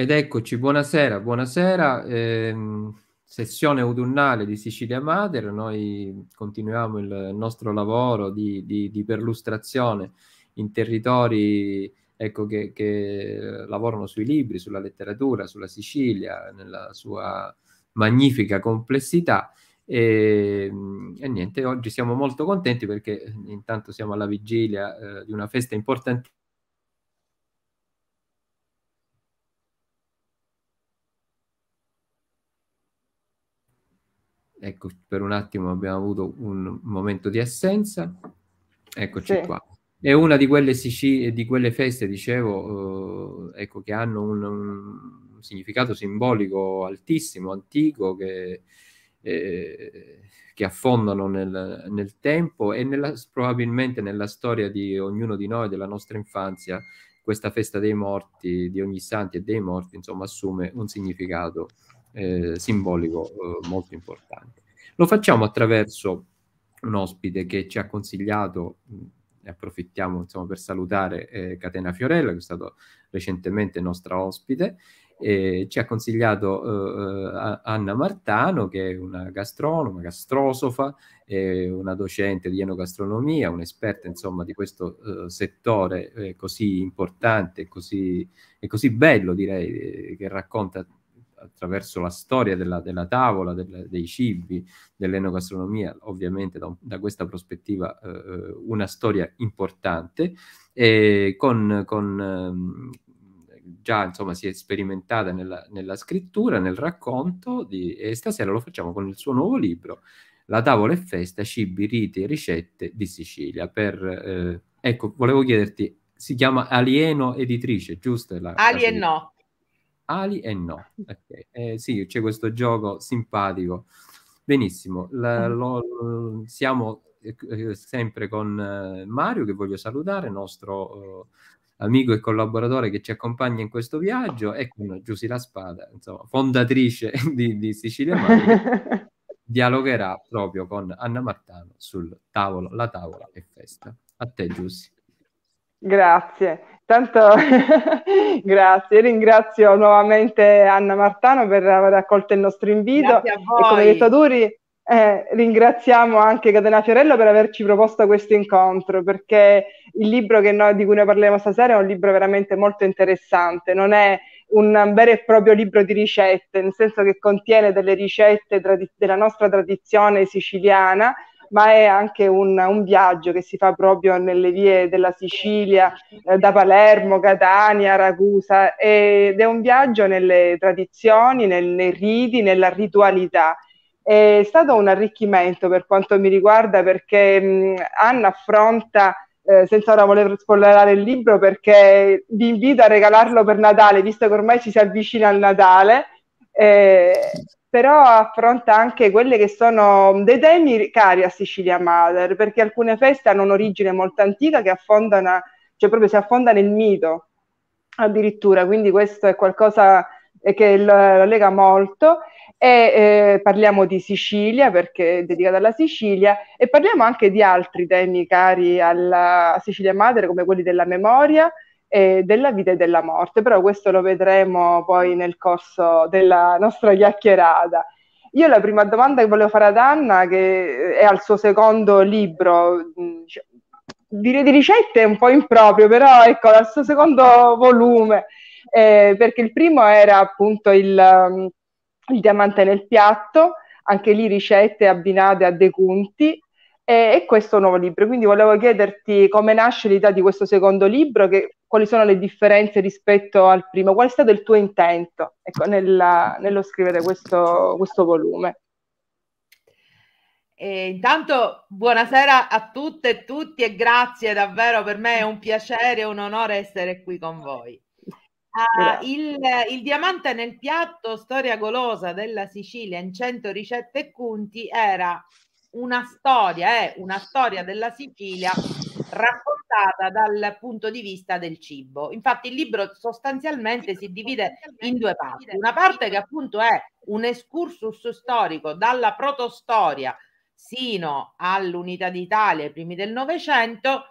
Ed eccoci, buonasera, buonasera. Eh, sessione autunnale di Sicilia Mater, noi continuiamo il nostro lavoro di, di, di perlustrazione in territori ecco, che, che, lavorano sui libri, sulla letteratura, sulla Sicilia, nella sua magnifica complessità. E, ehm, e niente, oggi siamo molto contenti perché eh, intanto siamo alla vigilia eh, di una festa importantissima ecco per un attimo abbiamo avuto un momento di assenza eccoci sì. qua è una di quelle, Sicilia, eh, di quelle feste dicevo eh, ecco che hanno un, un, significato simbolico altissimo antico che eh, che affondano nel, nel tempo e nella, probabilmente nella storia di ognuno di noi, della nostra infanzia, questa festa dei morti, di ogni santi e dei morti, insomma, assume un significato eh, simbolico eh, molto importante. Lo facciamo attraverso un ospite che ci ha consigliato, e approfittiamo insomma, per salutare eh, Catena Fiorella, che è stato recentemente nostra ospite, ci ha consigliato eh, eh, Anna Martano, che è una gastronoma, gastrosofa, una docente di enogastronomia, un'esperta insomma di questo eh, settore così importante così, così bello direi, che racconta attraverso la storia della, della tavola, del, dei cibi, dell'enogastronomia, ovviamente da, da questa prospettiva eh, eh, una storia importante, e con, con ehm, già insomma si è sperimentata nella, nella scrittura, nel racconto, di, e stasera lo facciamo con il suo nuovo libro, La tavola e festa, cibi, riti e ricette di Sicilia. Per, eh, ecco, volevo chiederti, si chiama Alieno Editrice, giusto? La, Alien la... no ali e no. Okay. Eh, sì, c'è questo gioco simpatico. Benissimo, la, ah. lo, siamo eh, eh, sempre con eh, Mario che voglio salutare, nostro eh, amico e collaboratore che ci accompagna in questo viaggio e con Giussi La Spada, insomma, fondatrice di, di Sicilia Mario, dialogherà proprio con Anna Martano sul tavolo, la tavola e festa. A te Giussi. Grazie, tanto grazie, ringrazio nuovamente Anna Martano per aver accolto il nostro invito Grazie a voi. e come detto Duri eh, ringraziamo anche Catena Fiorello per averci proposto questo incontro perché il libro noi, di cui noi parleremo stasera è un libro veramente molto interessante, non è un vero e proprio libro di ricette, nel senso che contiene delle ricette tradi- della nostra tradizione siciliana ma è anche un, un viaggio che si fa proprio nelle vie della Sicilia, eh, da Palermo, Catania, Ragusa, ed è un viaggio nelle tradizioni, nel, nei riti, nella ritualità. È stato un arricchimento per quanto mi riguarda perché mh, Anna affronta eh, senza ora voler spoilerare il libro perché vi invito a regalarlo per Natale, visto che ormai ci si avvicina al Natale. Eh, però affronta anche quelli che sono dei temi cari a Sicilia Mother, perché alcune feste hanno un'origine molto antica che affondano, cioè proprio si affonda nel mito addirittura, quindi questo è qualcosa che lo lega molto e eh, parliamo di Sicilia perché è dedicata alla Sicilia e parliamo anche di altri temi cari alla Sicilia Madre come quelli della memoria, eh, della vita e della morte, però questo lo vedremo poi nel corso della nostra chiacchierata. Io la prima domanda che volevo fare ad Anna, che è al suo secondo libro, mm, cioè, direi di ricette è un po' improprio, però ecco, al suo secondo volume, eh, perché il primo era appunto il, mm, il diamante nel piatto, anche lì ricette abbinate a decunti, e, e questo nuovo libro. Quindi volevo chiederti come nasce l'idea di questo secondo libro che quali sono le differenze rispetto al primo, qual è stato il tuo intento ecco, nella, nello scrivere questo, questo volume? E intanto buonasera a tutte e tutti e grazie davvero, per me è un piacere e un onore essere qui con voi. Uh, il, il, diamante nel piatto, storia golosa della Sicilia in 100 ricette e cunti, era una storia, è eh, una storia della Sicilia raccontata affrontata dal punto di vista del cibo. Infatti il libro sostanzialmente si divide in due parti. Una parte che appunto è un excursus storico dalla protostoria sino all'Unità d'Italia, ai primi del Novecento,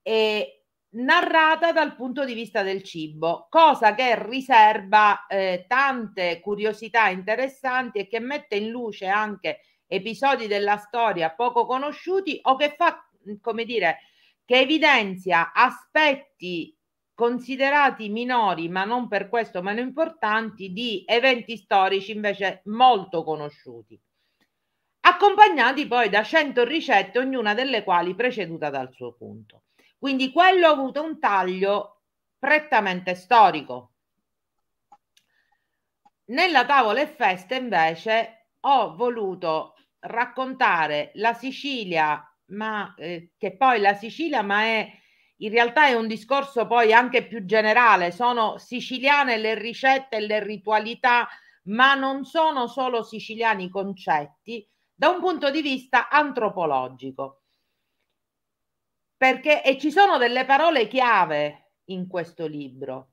e narrata dal punto di vista del cibo, cosa che riserva eh, tante curiosità interessanti e che mette in luce anche episodi della storia poco conosciuti o che fa, come dire, che evidenzia aspetti considerati minori ma non per questo meno importanti di eventi storici invece molto conosciuti, accompagnati poi da 100 ricette, ognuna delle quali preceduta dal suo punto. Quindi quello ha avuto un taglio prettamente storico. Nella tavola e festa invece ho voluto raccontare la Sicilia ma eh, che poi la Sicilia, ma è in realtà è un discorso poi anche più generale, sono siciliane le ricette e le ritualità, ma non sono solo siciliani i concetti da un punto di vista antropologico. Perché e ci sono delle parole chiave in questo libro.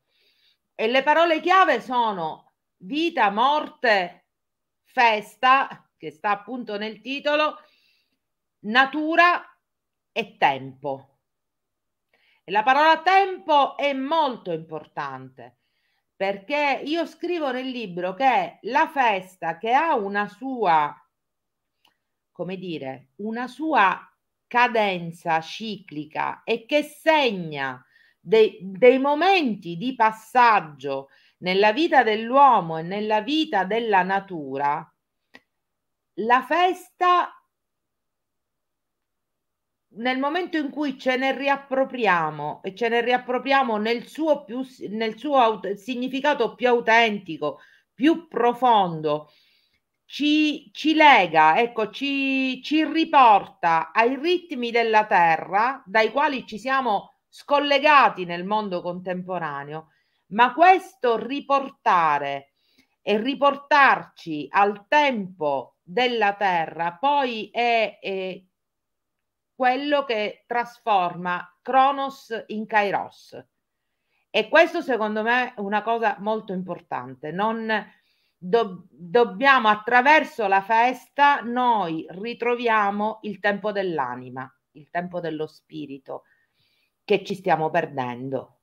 E le parole chiave sono vita, morte, festa, che sta appunto nel titolo, natura e tempo. E la parola tempo è molto importante perché io scrivo nel libro che la festa che ha una sua, come dire, una sua cadenza ciclica e che segna dei, dei momenti di passaggio nella vita dell'uomo e nella vita della natura, la festa nel momento in cui ce ne riappropriamo e ce ne riappropriamo nel suo, più, nel suo aut- significato più autentico, più profondo, ci, ci lega, ecco, ci, ci riporta ai ritmi della terra dai quali ci siamo scollegati nel mondo contemporaneo, ma questo riportare e riportarci al tempo della terra poi è, è quello che trasforma Cronos in Kairos. E questo secondo me è una cosa molto importante. Do, dobbiamo attraverso la festa noi ritroviamo il tempo dell'anima, il tempo dello spirito che ci stiamo perdendo.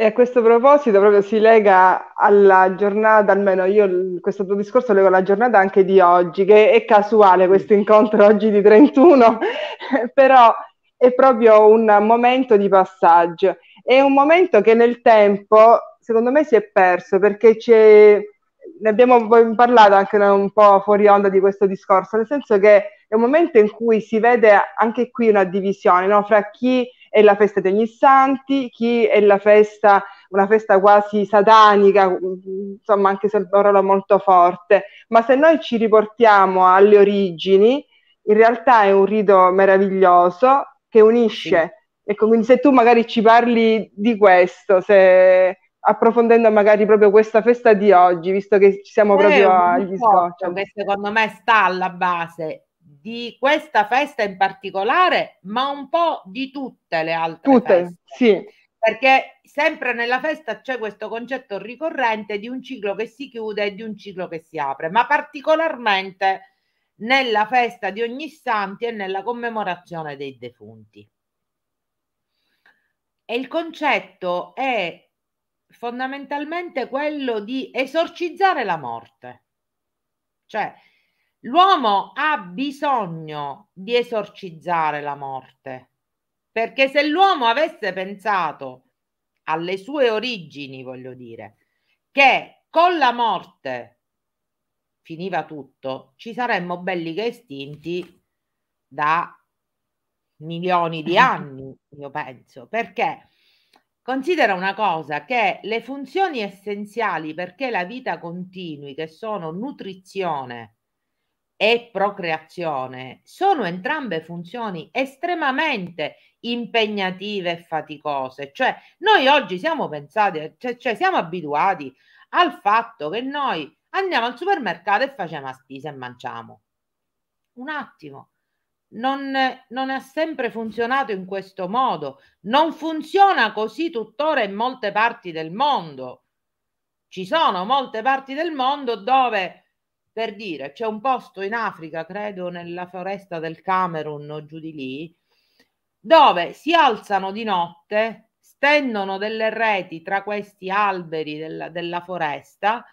E a questo proposito proprio si lega alla giornata, almeno io questo tuo discorso lego alla giornata anche di oggi, che è casuale questo incontro oggi di 31, però è proprio un momento di passaggio. È un momento che nel tempo, secondo me, si è perso perché c'è, ne abbiamo parlato anche un po' fuori onda di questo discorso, nel senso che è un momento in cui si vede anche qui una divisione no? fra chi è la festa degli santi, chi è la festa, una festa quasi satanica, insomma anche se è una parola molto forte, ma se noi ci riportiamo alle origini, in realtà è un rito meraviglioso che unisce. Sì. Ecco, quindi se tu magari ci parli di questo, se approfondendo magari proprio questa festa di oggi, visto che ci siamo eh, proprio agli scopi. Che secondo me sta alla base di questa festa in particolare, ma un po' di tutte le altre tutte, feste. Sì. Perché sempre nella festa c'è questo concetto ricorrente di un ciclo che si chiude e di un ciclo che si apre, ma particolarmente nella festa di ogni santi e nella commemorazione dei defunti. E il concetto è fondamentalmente quello di esorcizzare la morte. Cioè, L'uomo ha bisogno di esorcizzare la morte, perché se l'uomo avesse pensato alle sue origini, voglio dire, che con la morte finiva tutto, ci saremmo belli che estinti da milioni di anni, io penso, perché considera una cosa che le funzioni essenziali perché la vita continui, che sono nutrizione, e procreazione sono entrambe funzioni estremamente impegnative e faticose. Cioè, noi oggi siamo pensati, cioè, cioè siamo abituati al fatto che noi andiamo al supermercato e facciamo a spesa e mangiamo. Un attimo. Non, non ha sempre funzionato in questo modo, non funziona così tuttora in molte parti del mondo. Ci sono molte parti del mondo dove per dire, c'è un posto in Africa, credo nella foresta del Camerun o giù di lì, dove si alzano di notte, stendono delle reti tra questi alberi della, della foresta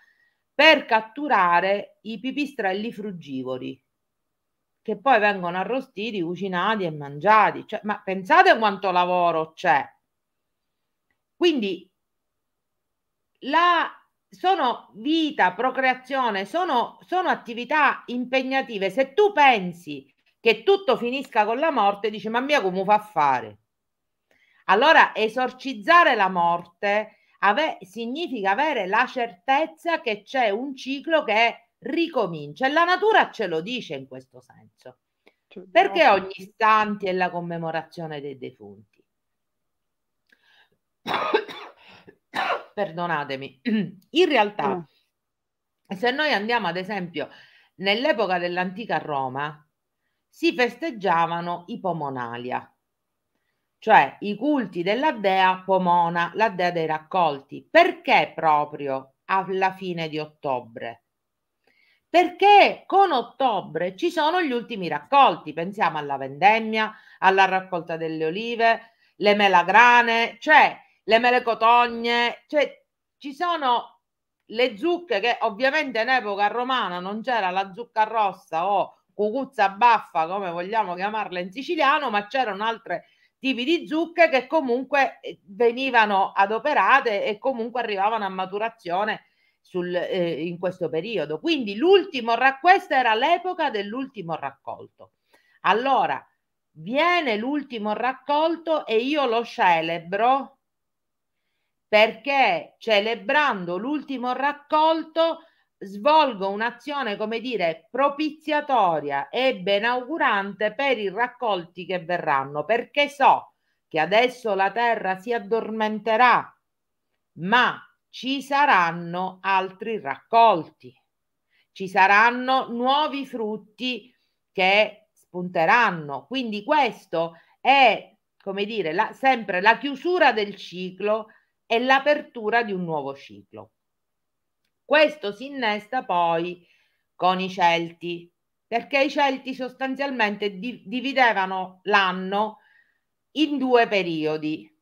per catturare i pipistrelli frugivori che poi vengono arrostiti, cucinati e mangiati. Cioè, ma pensate quanto lavoro c'è. Quindi la sono vita, procreazione, sono, sono attività impegnative. Se tu pensi che tutto finisca con la morte, dici ma mia come fa a fare? Allora esorcizzare la morte ave- significa avere la certezza che c'è un ciclo che ricomincia e la natura ce lo dice in questo senso. C'è cioè, Perché no. ogni istante è la commemorazione dei defunti? perdonatemi. In realtà, mm. se noi andiamo ad esempio nell'epoca dell'antica Roma, si festeggiavano i Pomonalia, cioè i culti della dea Pomona, la dea dei raccolti. Perché proprio alla fine di ottobre? Perché con ottobre ci sono gli ultimi raccolti, pensiamo alla vendemmia, alla raccolta delle olive, le melagrane, cioè le melecotogne, cioè ci sono le zucche che ovviamente in epoca romana non c'era la zucca rossa o cucuzza baffa come vogliamo chiamarla in siciliano, ma c'erano altri tipi di zucche che comunque eh, venivano adoperate e comunque arrivavano a maturazione sul, eh, in questo periodo. Quindi l'ultimo questa era l'epoca dell'ultimo raccolto. Allora, viene l'ultimo raccolto e io lo celebro perché celebrando l'ultimo raccolto svolgo un'azione, come dire, propiziatoria e benaugurante per i raccolti che verranno, perché so che adesso la terra si addormenterà, ma ci saranno altri raccolti, ci saranno nuovi frutti che spunteranno. Quindi questo è, come dire, la, sempre la chiusura del ciclo e l'apertura di un nuovo ciclo. Questo si innesta poi con i Celti, perché i Celti sostanzialmente di- dividevano l'anno in due periodi,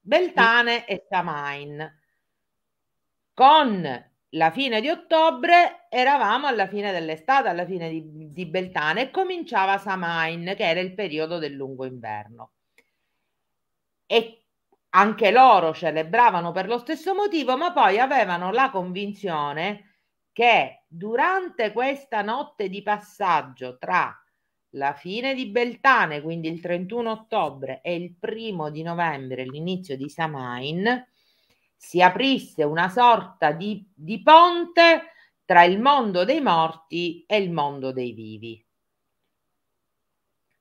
Beltane e Samain. Con la fine di ottobre eravamo alla fine dell'estate, alla fine di, di Beltane, e cominciava Samain, che era il periodo del lungo inverno. E anche loro celebravano per lo stesso motivo, ma poi avevano la convinzione che durante questa notte di passaggio tra la fine di Beltane, quindi il 31 ottobre, e il primo di novembre, l'inizio di Samain, si aprisse una sorta di, di ponte tra il mondo dei morti e il mondo dei vivi.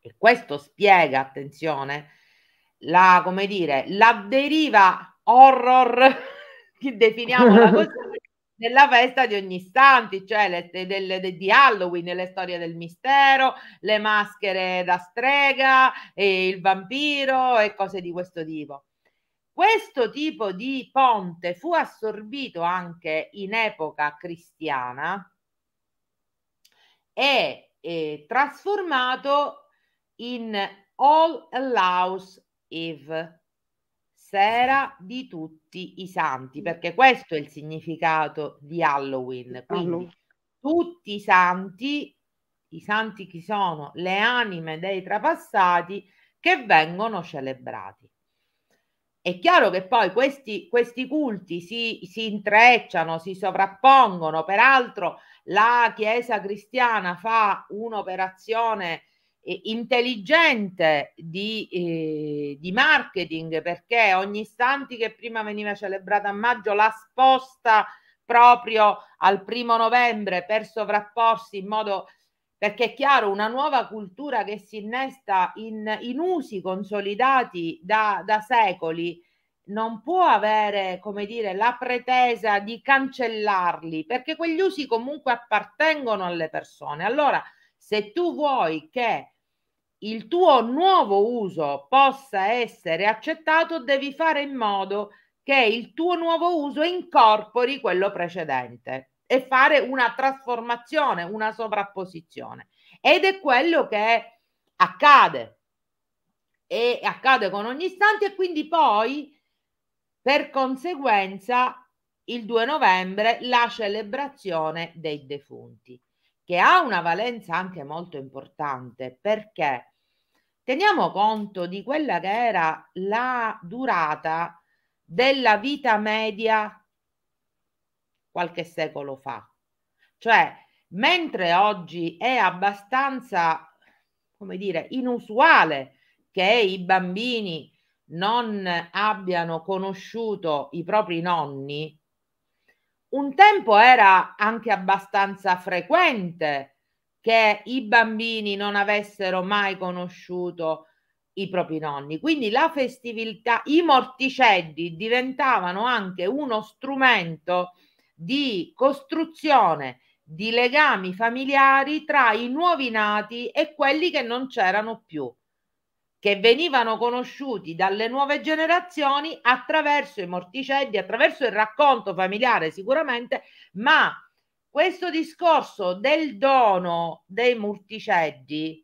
E questo spiega, attenzione, la, come dire, la deriva horror, definiamola così, della festa di ogni istante, cioè le, del, de, di Halloween, le storie del mistero, le maschere da strega, il vampiro e cose di questo tipo. Questo tipo di ponte fu assorbito anche in epoca cristiana e, e eh, trasformato in All Allows Eve, sera di tutti i santi, perché questo è il significato di Halloween. Quindi tutti i santi, i santi chi sono? Le anime dei trapassati che vengono celebrati. È chiaro che poi questi, questi culti si, si, intrecciano, si sovrappongono, peraltro la Chiesa cristiana fa un'operazione intelligente di, eh, di, marketing perché ogni istante che prima veniva celebrata a maggio la sposta proprio al primo novembre per sovrapporsi in modo perché è chiaro una nuova cultura che si innesta in, in usi consolidati da, da secoli non può avere come dire la pretesa di cancellarli perché quegli usi comunque appartengono alle persone allora se tu vuoi che il tuo nuovo uso possa essere accettato, devi fare in modo che il tuo nuovo uso incorpori quello precedente e fare una trasformazione, una sovrapposizione. Ed è quello che accade e accade con ogni istante e quindi poi per conseguenza il 2 novembre la celebrazione dei defunti che ha una valenza anche molto importante perché teniamo conto di quella che era la durata della vita media qualche secolo fa. Cioè, mentre oggi è abbastanza, come dire, inusuale che i bambini non abbiano conosciuto i propri nonni, un tempo era anche abbastanza frequente che i bambini non avessero mai conosciuto i propri nonni. Quindi la festività, i morticelli diventavano anche uno strumento di costruzione di legami familiari tra i nuovi nati e quelli che non c'erano più, che venivano conosciuti dalle nuove generazioni attraverso i morticelli, attraverso il racconto familiare sicuramente, ma questo discorso del dono dei Murticeddi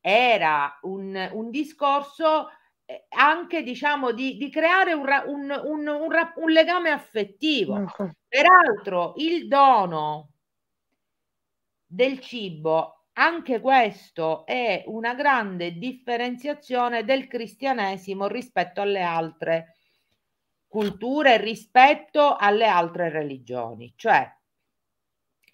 era un, un discorso eh, anche diciamo di, di creare un, un, un, un, legame affettivo. Mm, Peraltro il dono del cibo, anche questo è una grande differenziazione del cristianesimo rispetto alle altre culture, rispetto alle altre religioni. Cioè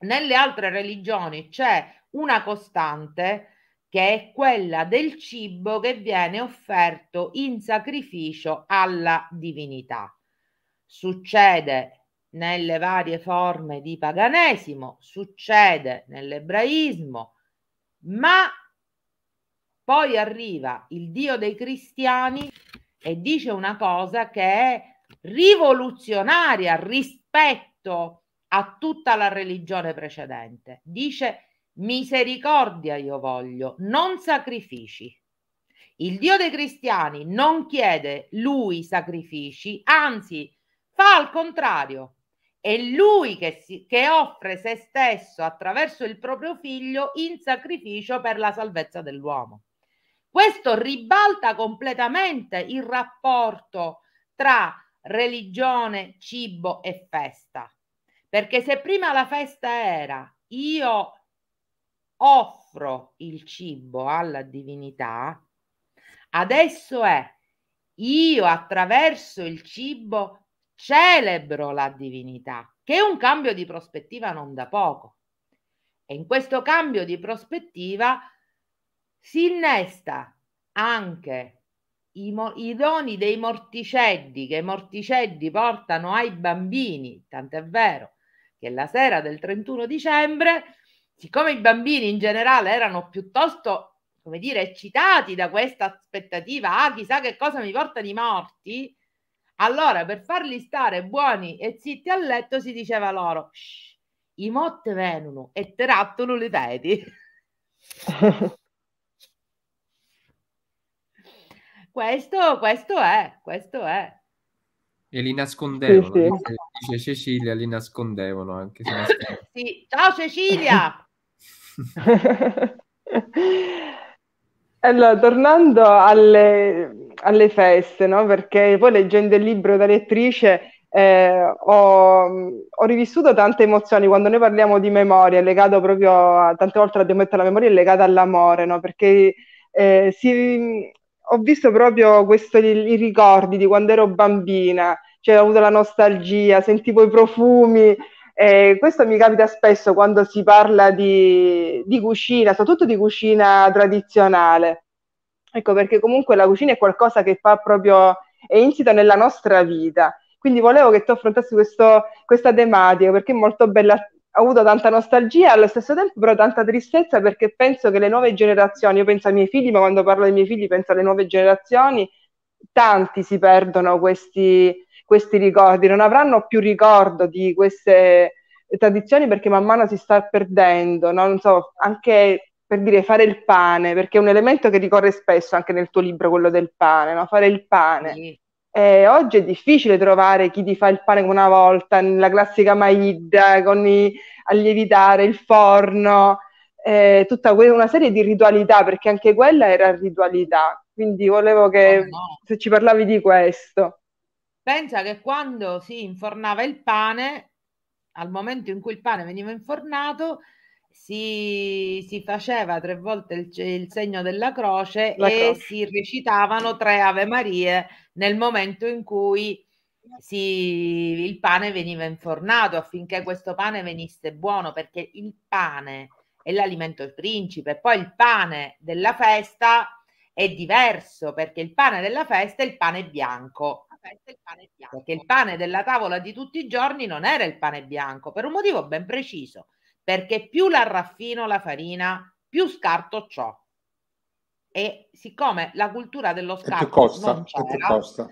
nelle altre religioni c'è una costante che è quella del cibo che viene offerto in sacrificio alla divinità. Succede nelle varie forme di paganesimo, succede nell'ebraismo, ma poi arriva il Dio dei cristiani e dice una cosa che è rivoluzionaria rispetto a a tutta la religione precedente. Dice misericordia io voglio, non sacrifici. Il Dio dei cristiani non chiede lui sacrifici, anzi fa al contrario. È lui che, si, che offre se stesso attraverso il proprio figlio in sacrificio per la salvezza dell'uomo. Questo ribalta completamente il rapporto tra religione, cibo e festa perché se prima la festa era io offro il cibo alla divinità, adesso è io attraverso il cibo celebro la divinità, che è un cambio di prospettiva non da poco. E in questo cambio di prospettiva si innesta anche i, mo- i doni dei morticelli che i morticelli portano ai bambini, tant'è vero che la sera del 31 dicembre, siccome i bambini in generale erano piuttosto, come dire, eccitati da questa aspettativa, ah, chissà che cosa mi portano i morti, allora per farli stare buoni e zitti a letto si diceva loro, i motte venono e te le teti. questo, questo è, questo è. E li nascondevano, sì, sì. dice Cecilia, li nascondevano anche. Se sì. Ciao Cecilia! allora, tornando alle, alle feste, no? perché poi leggendo il libro da lettrice eh, ho, ho, rivissuto tante emozioni quando noi parliamo di memoria, è legato proprio a, tante volte la l'abbiamo detto la memoria è legata all'amore, no? perché eh, si, ho visto proprio questo, i, i ricordi di quando ero bambina, cioè ho avuto la nostalgia, sentivo i profumi. Eh, questo mi capita spesso quando si parla di, di cucina, soprattutto di cucina tradizionale. Ecco perché comunque la cucina è qualcosa che fa proprio, è insito nella nostra vita. Quindi volevo che tu affrontassi questo, questa tematica perché è molto bella ho avuto tanta nostalgia e allo stesso tempo però tanta tristezza perché penso che le nuove generazioni, io penso ai miei figli, ma quando parlo ai miei figli penso alle nuove generazioni, tanti si perdono questi, questi ricordi, non avranno più ricordo di queste tradizioni perché man mano si sta perdendo, no? non so, anche per dire fare il pane, perché è un elemento che ricorre spesso anche nel tuo libro, quello del pane, no? fare il pane. Sì. Eh, oggi è difficile trovare chi ti fa il pane come una volta, la classica maidda con i, a lievitare il forno, eh, tutta que- una serie di ritualità, perché anche quella era ritualità. Quindi volevo che oh no. se ci parlavi di questo. Pensa che quando si infornava il pane, al momento in cui il pane veniva infornato, si, si faceva tre volte il, il segno della croce La e croce. si recitavano tre Ave Marie nel momento in cui si, il pane veniva infornato affinché questo pane venisse buono perché il pane è l'alimento del principe, poi il pane della festa è diverso perché il pane della festa è il pane bianco. Il pane bianco. Perché il pane della tavola di tutti i giorni non era il pane bianco, per un motivo ben preciso perché più la raffino la farina, più scarto ciò. E siccome la cultura dello scarto costa, non c'era, costa.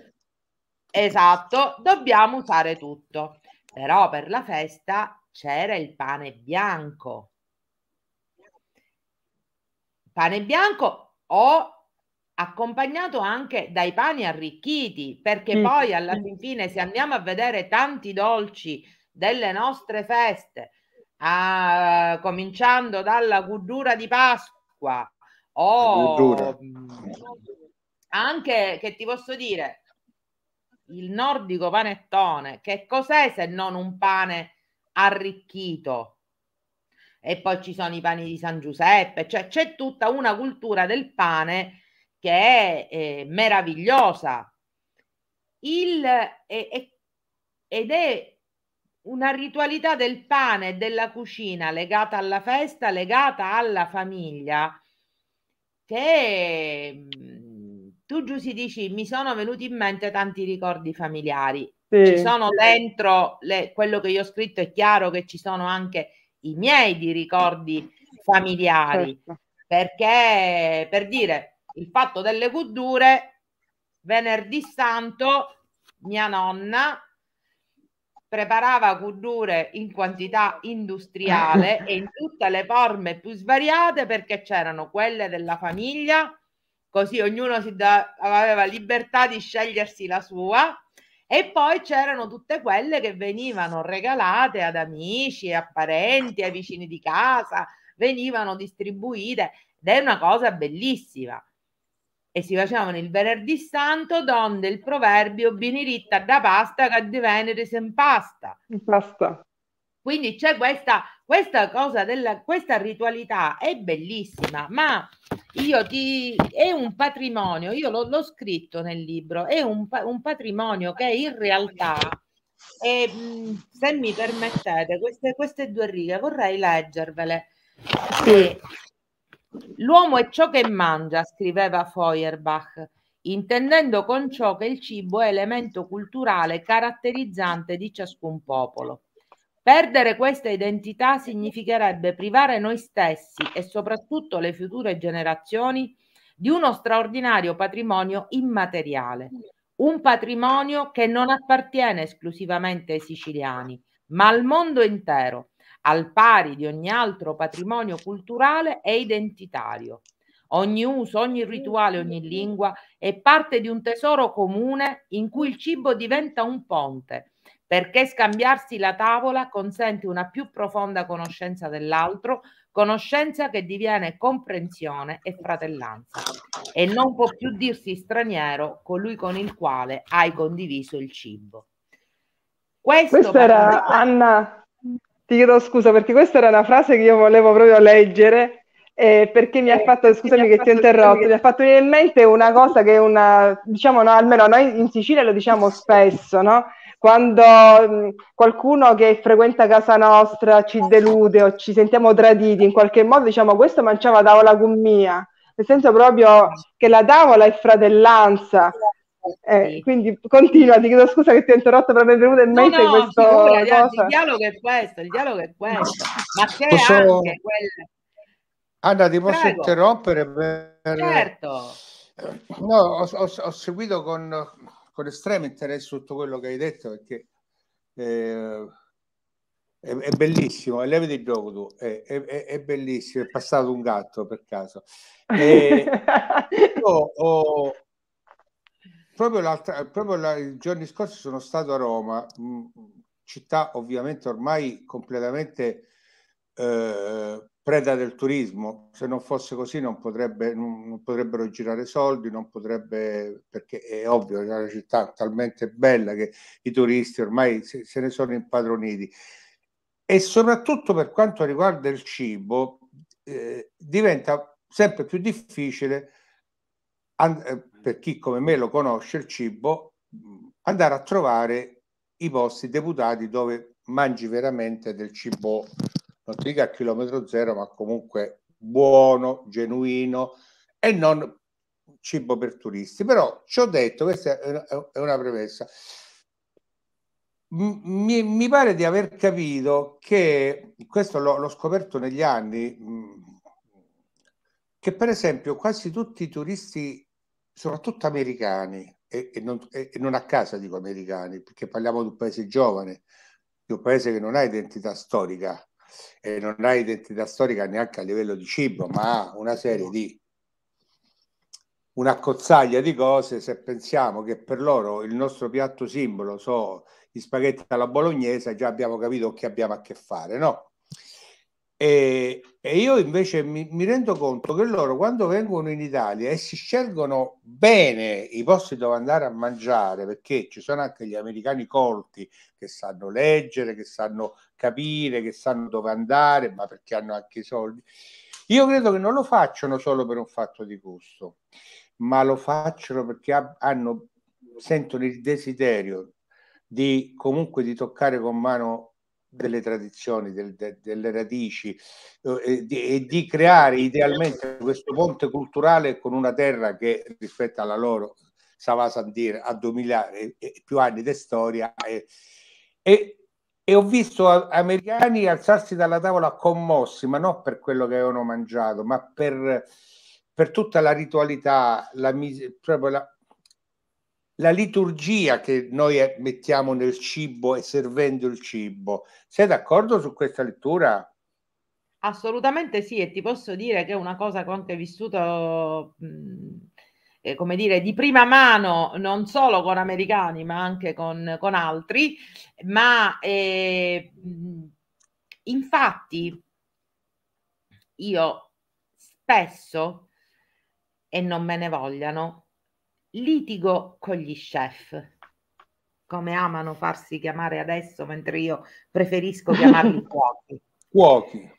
esatto, dobbiamo usare tutto. Però per la festa c'era il pane bianco. Pane bianco o accompagnato anche dai pani arricchiti, perché mm. poi alla fine se andiamo a vedere tanti dolci delle nostre feste, ah, cominciando dalla cultura di Pasqua o oh, mm, anche che ti posso dire il nordico panettone che cos'è se non un pane arricchito e poi ci sono i pani di San Giuseppe cioè c'è tutta una cultura del pane che è eh, meravigliosa il, eh, eh, ed è una ritualità del pane e della cucina legata alla festa, legata alla famiglia, che mm, tu Giussi dici mi sono venuti in mente tanti ricordi familiari. Sì. Ci sono dentro le, quello che io ho scritto, è chiaro che ci sono anche i miei di ricordi familiari, certo. perché per dire il fatto delle cudure, venerdì santo mia nonna preparava cudure in quantità industriale e in tutte le forme più svariate perché c'erano quelle della famiglia, così ognuno si da- aveva libertà di scegliersi la sua, e poi c'erano tutte quelle che venivano regalate ad amici, a parenti, ai vicini di casa, venivano distribuite ed è una cosa bellissima e si facevano il venerdì santo donde il proverbio beniritta da pasta che di venere si impasta. Impasta. Quindi c'è questa, questa cosa della questa ritualità è bellissima, ma io ti è un patrimonio, io l'ho, l'ho scritto nel libro, è un, un patrimonio che in realtà e, mm, se mi permettete queste, queste due righe vorrei leggervele. Sì. L'uomo è ciò che mangia, scriveva Feuerbach, intendendo con ciò che il cibo è elemento culturale caratterizzante di ciascun popolo. Perdere questa identità significherebbe privare noi stessi e soprattutto le future generazioni di uno straordinario patrimonio immateriale, un patrimonio che non appartiene esclusivamente ai siciliani, ma al mondo intero al pari di ogni altro patrimonio culturale e identitario. Ogni uso, ogni rituale, ogni lingua è parte di un tesoro comune in cui il cibo diventa un ponte, perché scambiarsi la tavola consente una più profonda conoscenza dell'altro, conoscenza che diviene comprensione e fratellanza. E non può più dirsi straniero colui con il quale hai condiviso il cibo. Questo Questa era Anna ti chiedo scusa perché questa era una frase che io volevo proprio leggere eh, perché mi ha eh, fatto, scusami che ti ho interrotto, mi ha fatto venire in mente una cosa che una, diciamo, no, almeno noi in Sicilia lo diciamo spesso, no? Quando mh, mm, qualcuno che frequenta casa nostra ci delude o ci sentiamo traditi in qualche modo, diciamo questo mangiava tavola con mia, nel senso proprio che la tavola è fratellanza, eh, quindi continua, ti chiedo scusa che ti ho interrotto per è venuto in mente no, no, questo. Figura, cosa. Il dialogo è questo, il dialogo è questo. Ma c'è posso... anche quella. Anna, ti posso Prego. interrompere? Per... Certo. No, ho, ho, ho seguito con, con, estremo interesse tutto quello che hai detto perché eh, è, è, bellissimo, è leve di gioco tu, è, è, è, bellissimo, è passato un gatto per caso. e eh, io ho, proprio, proprio la, i giorni scorsi sono stato a Roma, mh, mm, città ovviamente ormai completamente eh, preda del turismo. Se non fosse così non, potrebbe, non, potrebbero girare soldi, non potrebbe, perché è ovvio, è una città talmente bella che i turisti ormai se, se ne sono impadroniti. E soprattutto per quanto riguarda il cibo, eh, diventa sempre più difficile eh, per chi come me lo conosce il cibo, andare a trovare i posti deputati dove mangi veramente del cibo, non ti dica a chilometro zero, ma comunque buono, genuino e non cibo per turisti. Però ci ho detto, questa è una premessa, mi, mi, pare di aver capito che questo l'ho, scoperto negli anni che per esempio quasi tutti i turisti soprattutto americani, e, e, non, e, non, a casa dico americani, perché parliamo di un paese giovane, di un paese che non ha identità storica e non ha identità storica neanche a livello di cibo, ma ha una serie di una cozzaglia di cose se pensiamo che per loro il nostro piatto simbolo sono gli spaghetti alla bolognese, già abbiamo capito che abbiamo a che fare, no? E, e io invece mi, mi, rendo conto che loro quando vengono in Italia e si scelgono bene i posti dove andare a mangiare, perché ci sono anche gli americani colti che sanno leggere, che sanno capire, che sanno dove andare, ma perché hanno anche i soldi. Io credo che non lo facciano solo per un fatto di gusto, ma lo facciano perché hanno, sentono il desiderio di comunque di toccare con mano delle tradizioni, del, de, delle radici eh, e di, e di, creare idealmente questo ponte culturale con una terra che rispetto alla loro Sava Sandir ha 2000 e, e più anni di storia e, e ho visto americani alzarsi dalla tavola commossi, ma non per quello che avevano mangiato, ma per, per tutta la ritualità, la, proprio la, la liturgia che noi eh, mettiamo nel cibo e servendo il cibo. Sei d'accordo su questa lettura? Assolutamente sì, e ti posso dire che è una cosa che ho anche vissuto, eh, come dire, di prima mano, non solo con americani, ma anche con, con altri, ma eh, infatti io spesso, e non me ne vogliano, litigo con gli chef, come amano farsi chiamare adesso, mentre io preferisco chiamarli cuochi. Cuochi.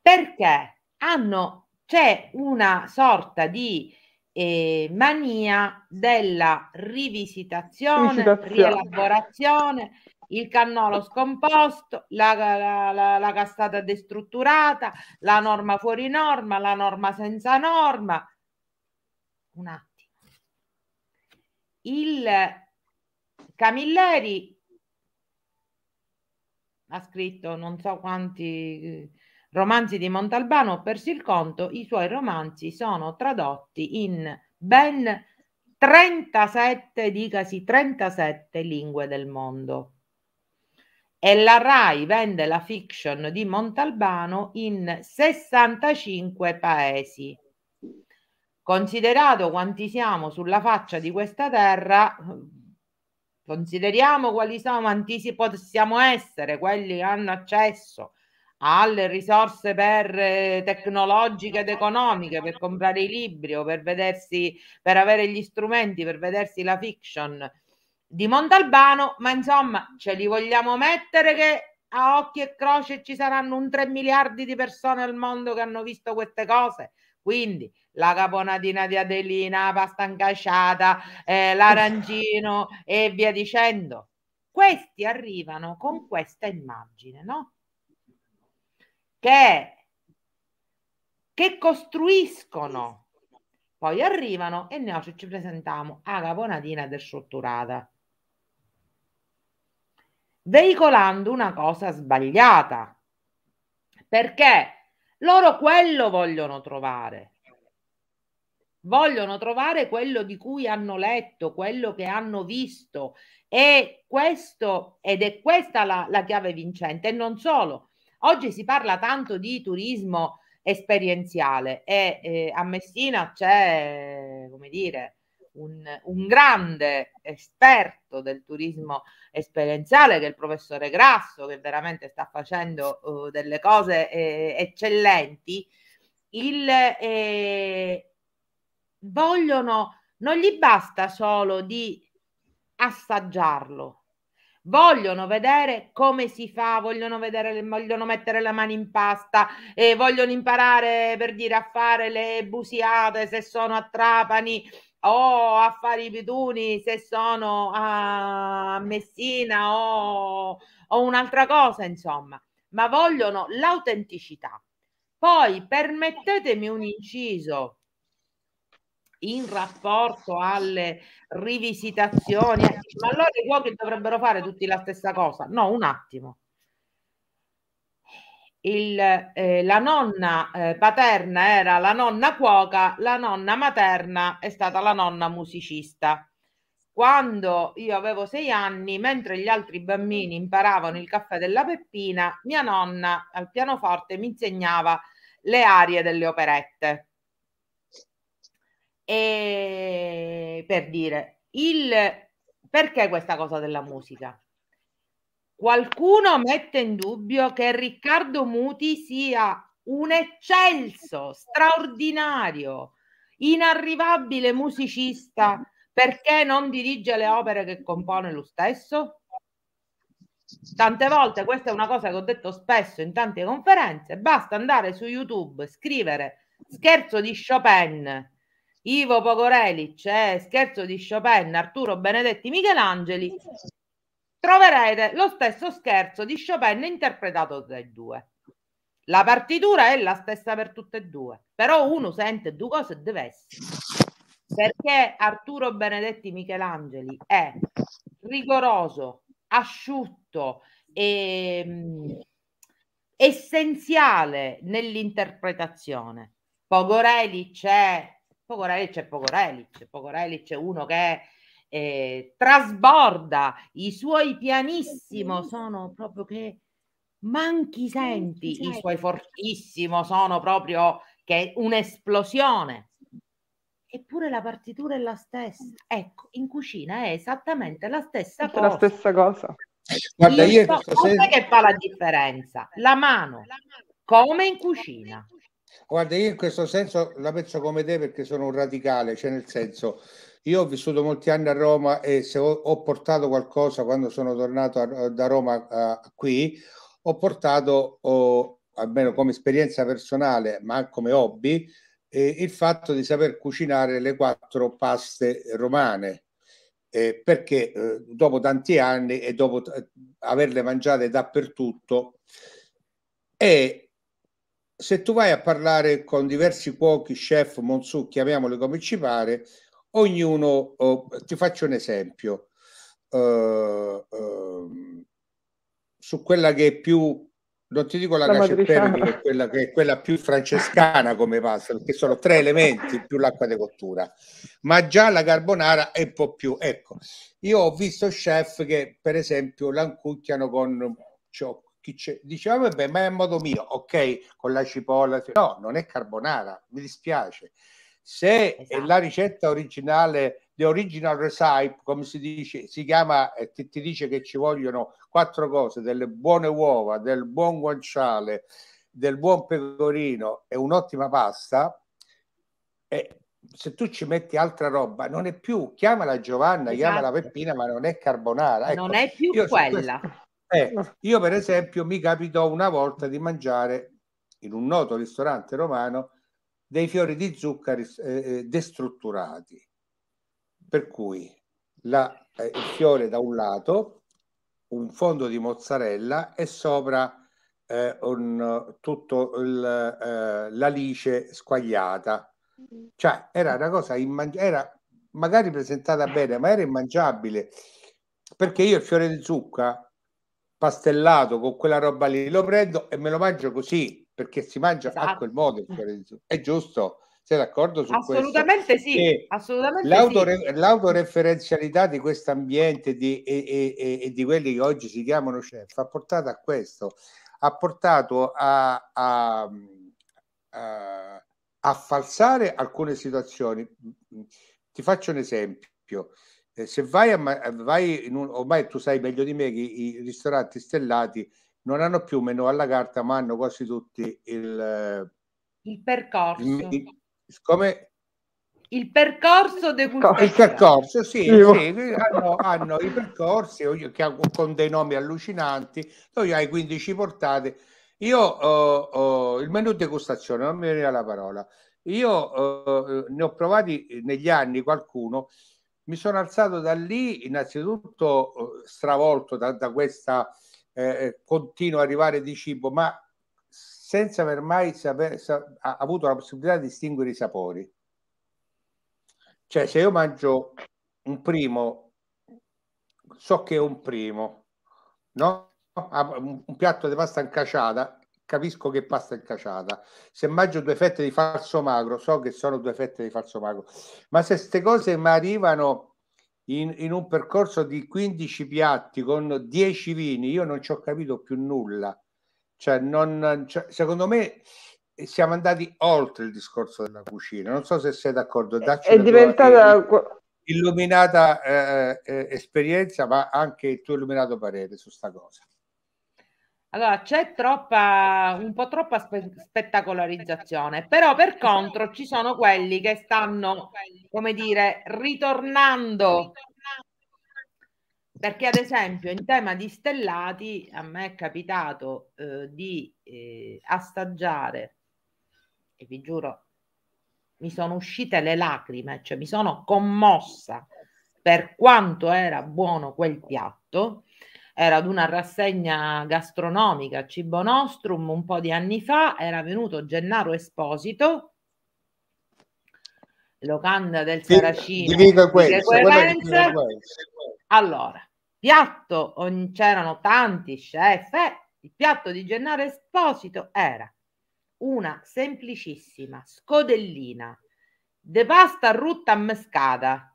Perché hanno, c'è una sorta di eh, mania della rivisitazione, rivisitazione, rielaborazione, il cannolo scomposto, la, la, la, la castata destrutturata, la norma fuori norma, la norma senza norma. Un attimo il Camilleri ha scritto non so quanti eh, romanzi di Montalbano, perso il conto, i suoi romanzi sono tradotti in ben 37, dicasi 37 lingue del mondo. E la RAI vende la fiction di Montalbano in 65 paesi. Considerato quanti siamo sulla faccia di questa terra, consideriamo quali siamo, quanti possiamo essere quelli che hanno accesso alle risorse per, eh, tecnologiche ed economiche per comprare i libri o per vedersi per avere gli strumenti per vedersi la fiction di Montalbano, ma insomma ce li vogliamo mettere che a occhi e croce ci saranno un 3 miliardi di persone al mondo che hanno visto queste cose quindi la caponadina di Adelina, la pasta incasciata, eh, l'arancino e via dicendo. Questi arrivano con questa immagine, no? Che, che costruiscono. Poi arrivano e noi ci presentiamo a caponadina destrutturata veicolando una cosa sbagliata. Perché loro quello vogliono trovare. Vogliono trovare quello di cui hanno letto, quello che hanno visto. E questo, ed è questa la, la chiave vincente. E non solo. Oggi si parla tanto di turismo esperienziale e eh, a Messina c'è, come dire, un, un, grande esperto del turismo esperienziale che è il professore Grasso, che veramente sta facendo uh, delle cose eh, eccellenti, il, eh, vogliono, non gli basta solo di assaggiarlo, vogliono vedere come si fa, vogliono, vedere, vogliono mettere la mano in pasta, e eh, vogliono imparare per dire a fare le busiate se sono a Trapani, o oh, a fare i pituni se sono a Messina o, oh, o un'altra cosa, insomma, ma vogliono l'autenticità. Poi permettetemi un inciso in rapporto alle rivisitazioni, ma allora i cuochi dovrebbero fare tutti la stessa cosa. No, un attimo il, eh, la nonna eh, paterna era la nonna cuoca, la nonna materna è stata la nonna musicista. Quando io avevo sei anni, mentre gli altri bambini imparavano il caffè della Peppina, mia nonna al pianoforte mi insegnava le arie delle operette. E per dire il perché questa cosa della musica? Qualcuno mette in dubbio che Riccardo Muti sia un eccelso, straordinario, inarrivabile musicista perché non dirige le opere che compone lo stesso? Tante volte, questa è una cosa che ho detto spesso in tante conferenze, basta andare su YouTube, scrivere scherzo di Chopin, Ivo Pogorelic, eh, scherzo di Chopin, Arturo Benedetti Michelangeli troverete lo stesso scherzo di Chopin interpretato dai due. La partitura è la stessa per tutte e due, però uno sente due cose diverse. Perché Arturo Benedetti Michelangeli è rigoroso, asciutto e mm, essenziale nell'interpretazione. Pogorelli c'è, Pogorelli c'è Pogorelli c'è Pogorelli c'è uno che eh, trasborda, i suoi pianissimo sono proprio che manchi senti, i cioè suoi fortissimo sono proprio che un'esplosione. Eppure la partitura è la stessa. Ecco, in cucina è esattamente la stessa cosa. La stessa cosa. Guarda, io, io so, che fa la differenza? La mano, come in cucina. Guarda, io in questo senso la penso come te perché sono un radicale, cioè nel senso io ho vissuto molti anni a Roma e se ho, ho portato qualcosa quando sono tornato a, da Roma a, eh, qui, ho portato, oh, almeno come esperienza personale, ma come hobby, eh, il fatto di saper cucinare le quattro paste romane. Eh, perché eh, dopo tanti anni e dopo t- eh, averle mangiate dappertutto e se tu vai a parlare con diversi cuochi, chef, monzù, chiamiamoli come ci pare, ognuno, oh, ti faccio un esempio, uh, uh, su quella che è più, non ti dico la, la perché quella che è quella più francescana come pasta, perché sono tre elementi più l'acqua di cottura, ma già la carbonara è un po' più, ecco, io ho visto chef che per esempio l'ancucchiano con ciò chi c'è, diceva vabbè ma è a modo mio, ok, con la cipolla, no, non è carbonara, mi dispiace se esatto. la ricetta originale, the original recipe, come si dice, si chiama, eh, ti, ti dice che ci vogliono quattro cose, delle buone uova, del buon guanciale, del buon pecorino e un'ottima pasta, e se tu ci metti altra roba non è più, chiamala Giovanna, esatto. chiamala Peppina, ma non è carbonara. Ecco, non è più io quella. Questo, eh, io per esempio mi capitò una volta di mangiare in un noto ristorante romano dei fiori di zuccheri eh, eh, destrutturati. Per cui la, eh, il fiore da un lato, un fondo di mozzarella e sopra eh, un, tutto eh, l'alice squagliata. Cioè era una cosa era magari presentata bene, ma era immangiabile. Perché io il fiore di zucca pastellato con quella roba lì lo prendo e me lo mangio così perché si mangia esatto. a quel modo È giusto? Sei d'accordo su assolutamente questo? Sì, assolutamente l'autore- sì. L'autoreferenzialità di questo ambiente e, e, e, di quelli che oggi si chiamano chef ha portato a questo, ha portato a, a, a, a falsare alcune situazioni. Ti faccio un esempio. Eh, se vai, a, vai in un, ormai tu sai meglio di me che i ristoranti stellati non hanno più meno alla carta, ma hanno quasi tutti il, eh, il percorso. Il, come il percorso degustazione. Il percorso, sì, sì hanno, hanno, i percorsi con dei nomi allucinanti, Tu hai 15 portate. Io oh, oh, il menù degustazione, non mi veniva la parola. Io oh, ne ho provati negli anni qualcuno, mi sono alzato da lì innanzitutto stravolto da, da questa eh, eh, continua ad arrivare di cibo, ma senza aver mai saper, sa, ha avuto la possibilità di distinguere i sapori. Cioè, se io mangio un primo, so che è un primo, no? Un piatto di pasta incaciata, capisco che pasta incaciata. Se mangio due fette di falso magro, so che sono due fette di falso magro. Ma se queste cose mi arrivano in, in, un percorso di 15 piatti con 10 vini, io non ci ho capito più nulla. Cioè, non, cioè, secondo me eh, siamo andati oltre il discorso della cucina. Non so se sei d'accordo. Dacci è eh, diventata illuminata eh, eh, eh, esperienza, ma anche il tuo illuminato parere su sta cosa. Allora, c'è troppa, un po' troppa spe- spettacolarizzazione, però per esatto. contro ci sono quelli che stanno, come dire, ritornando. Perché ad esempio in tema di stellati a me è capitato eh, di eh, assaggiare, e vi giuro, mi sono uscite le lacrime, cioè mi sono commossa per quanto era buono quel piatto era ad una rassegna gastronomica Cibo Nostrum un po' di anni fa, era venuto Gennaro Esposito, locanda del Saracino. Di Vico Allora, piatto, c'erano tanti chef, eh, il piatto di Gennaro Esposito era una semplicissima scodellina de pasta rutta a mescata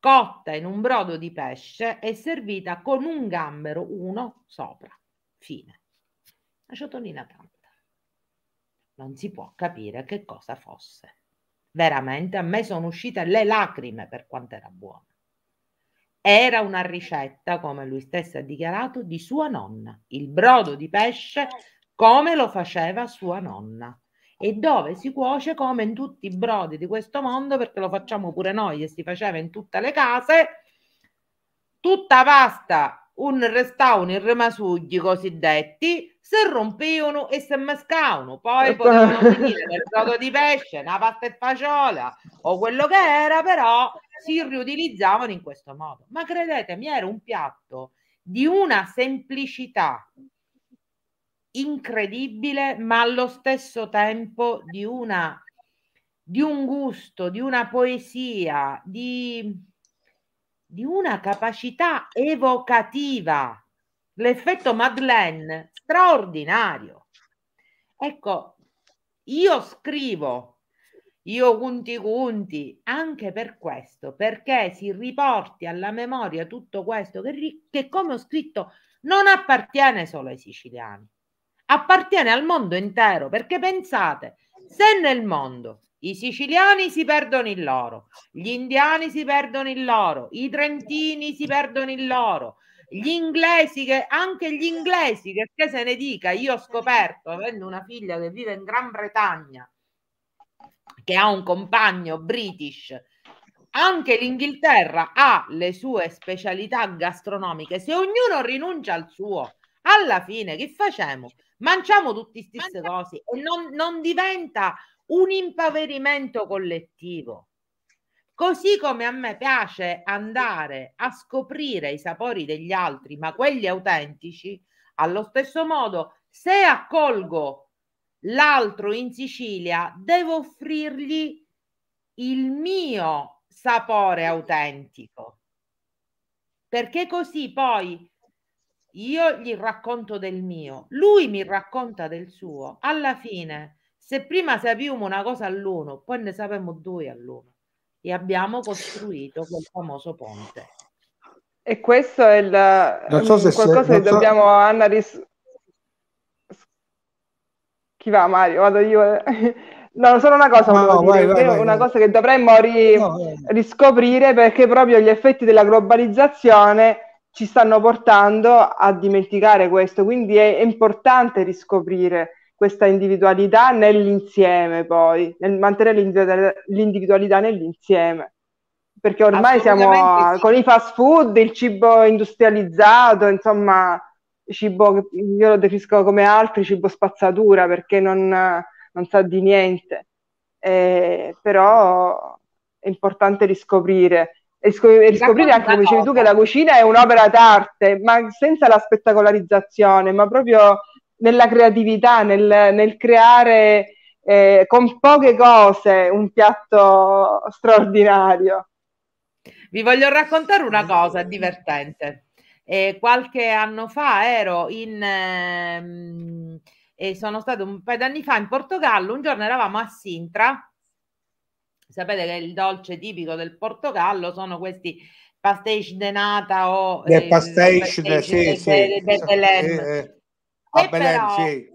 cotta in un brodo di pesce e servita con un gambero, uno sopra. Fine. La ciotolina tanta. Non si può capire che cosa fosse. Veramente a me sono uscite le lacrime per quanto era buona. Era una ricetta, come lui stesso ha dichiarato, di sua nonna, il brodo di pesce come lo faceva sua nonna e dove si cuoce come in tutti i brodi di questo mondo, perché lo facciamo pure noi e si faceva in tutte le case, tutta pasta, un restauro, in rimasugli cosiddetti, se rompevano e se mescavano, poi potevano finire nel brodo di pesce, una pasta e faciola o quello che era, però si riutilizzavano in questo modo. Ma credetemi, era un piatto di una semplicità incredibile, ma allo stesso tempo di una di un gusto, di una poesia, di, di una capacità evocativa, l'effetto Madeleine straordinario. Ecco, io scrivo, io conti conti, anche per questo, perché si riporti alla memoria tutto questo che, che come ho scritto non appartiene solo ai siciliani, appartiene al mondo intero, perché pensate, se nel mondo i siciliani si perdono il loro, gli indiani si perdono il loro, i trentini si perdono il loro, gli inglesi che anche gli inglesi che, che se ne dica, io ho scoperto avendo una figlia che vive in Gran Bretagna che ha un compagno british anche l'Inghilterra ha le sue specialità gastronomiche, se ognuno rinuncia al suo, alla fine che facciamo? Mangiamo tutte queste cose e non, non diventa un impaverimento collettivo. Così come a me piace andare a scoprire i sapori degli altri, ma quelli autentici, allo stesso modo, se accolgo l'altro in Sicilia, devo offrirgli il mio sapore autentico. Perché così poi io gli racconto del mio, lui mi racconta del suo. Alla fine, se prima sapevamo una cosa all'uno, poi ne sapevamo due all'uno e abbiamo costruito quel famoso ponte. E questo è il, non so se qualcosa se, che so... dobbiamo Anna ris... Chi va Mario? Vado io. No, solo una cosa, no, vai, dire, vai, una vai, cosa che dovremmo ri... no, riscoprire perché proprio gli effetti della globalizzazione ci stanno portando a dimenticare questo. Quindi è, importante riscoprire questa individualità nell'insieme, poi, nel mantenere l'individualità, nell'insieme. Perché ormai siamo sì. con i fast food, il cibo industrializzato, insomma, cibo io lo definisco come altri, cibo spazzatura perché non, non sa di niente. Eh, però è importante riscoprire e, scoprire Racconta anche come dicevi tu che la cucina è un'opera d'arte, ma senza la spettacolarizzazione, ma proprio nella creatività, nel, nel creare eh, con poche cose un piatto straordinario. Vi voglio raccontare una cosa divertente. Eh, qualche anno fa ero in... Ehm, sono stato un paio d'anni fa in Portogallo, un giorno eravamo a Sintra Sapete che il dolce tipico del Portogallo sono questi pastéis de nata o le eh, pastéis de, sì, de, sì. de, de eh, Belen. Eh, eh. Belen, sì.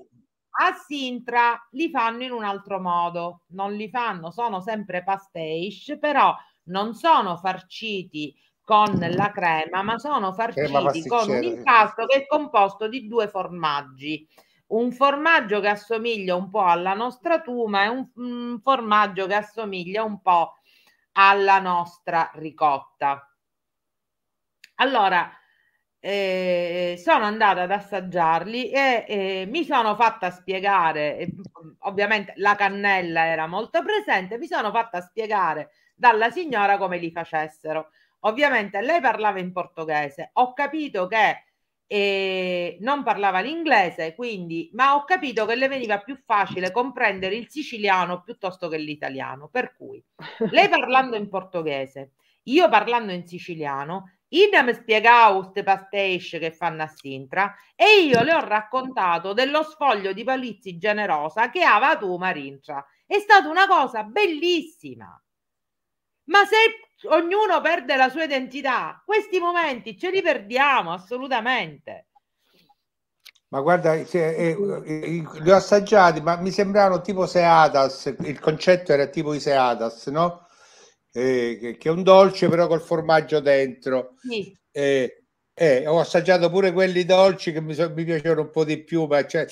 a Sintra li fanno in un altro modo, non li fanno, sono sempre pastéis, però non sono farciti con la crema, ma sono farciti con un impasto che è composto di due formaggi un formaggio che assomiglia un po' alla nostra tuma e un, un formaggio che assomiglia un po' alla nostra ricotta. Allora, eh, sono andata ad assaggiarli e eh, mi sono fatta spiegare, ovviamente la cannella era molto presente, mi sono fatta spiegare dalla signora come li facessero. Ovviamente lei parlava in portoghese, ho capito che e non parlava l'inglese, quindi, ma ho capito che le veniva più facile comprendere il siciliano piuttosto che l'italiano. Per cui lei parlando in portoghese, io parlando in siciliano, idem spiegavo queste pastéis che fanno a Sintra e io le ho raccontato dello sfoglio di Palizzi generosa che aveva tu Marincia. È stata una cosa bellissima. Ma se ognuno perde la sua identità. Questi momenti ce li perdiamo assolutamente. Ma guarda, eh, li ho assaggiati, ma mi sembravano tipo Seatas, il concetto era tipo i Seatas, no? Eh, che è un dolce però col formaggio dentro. Sì. Eh, eh, ho assaggiato pure quelli dolci che mi, so, mi piacevano un po' di più, ma cioè,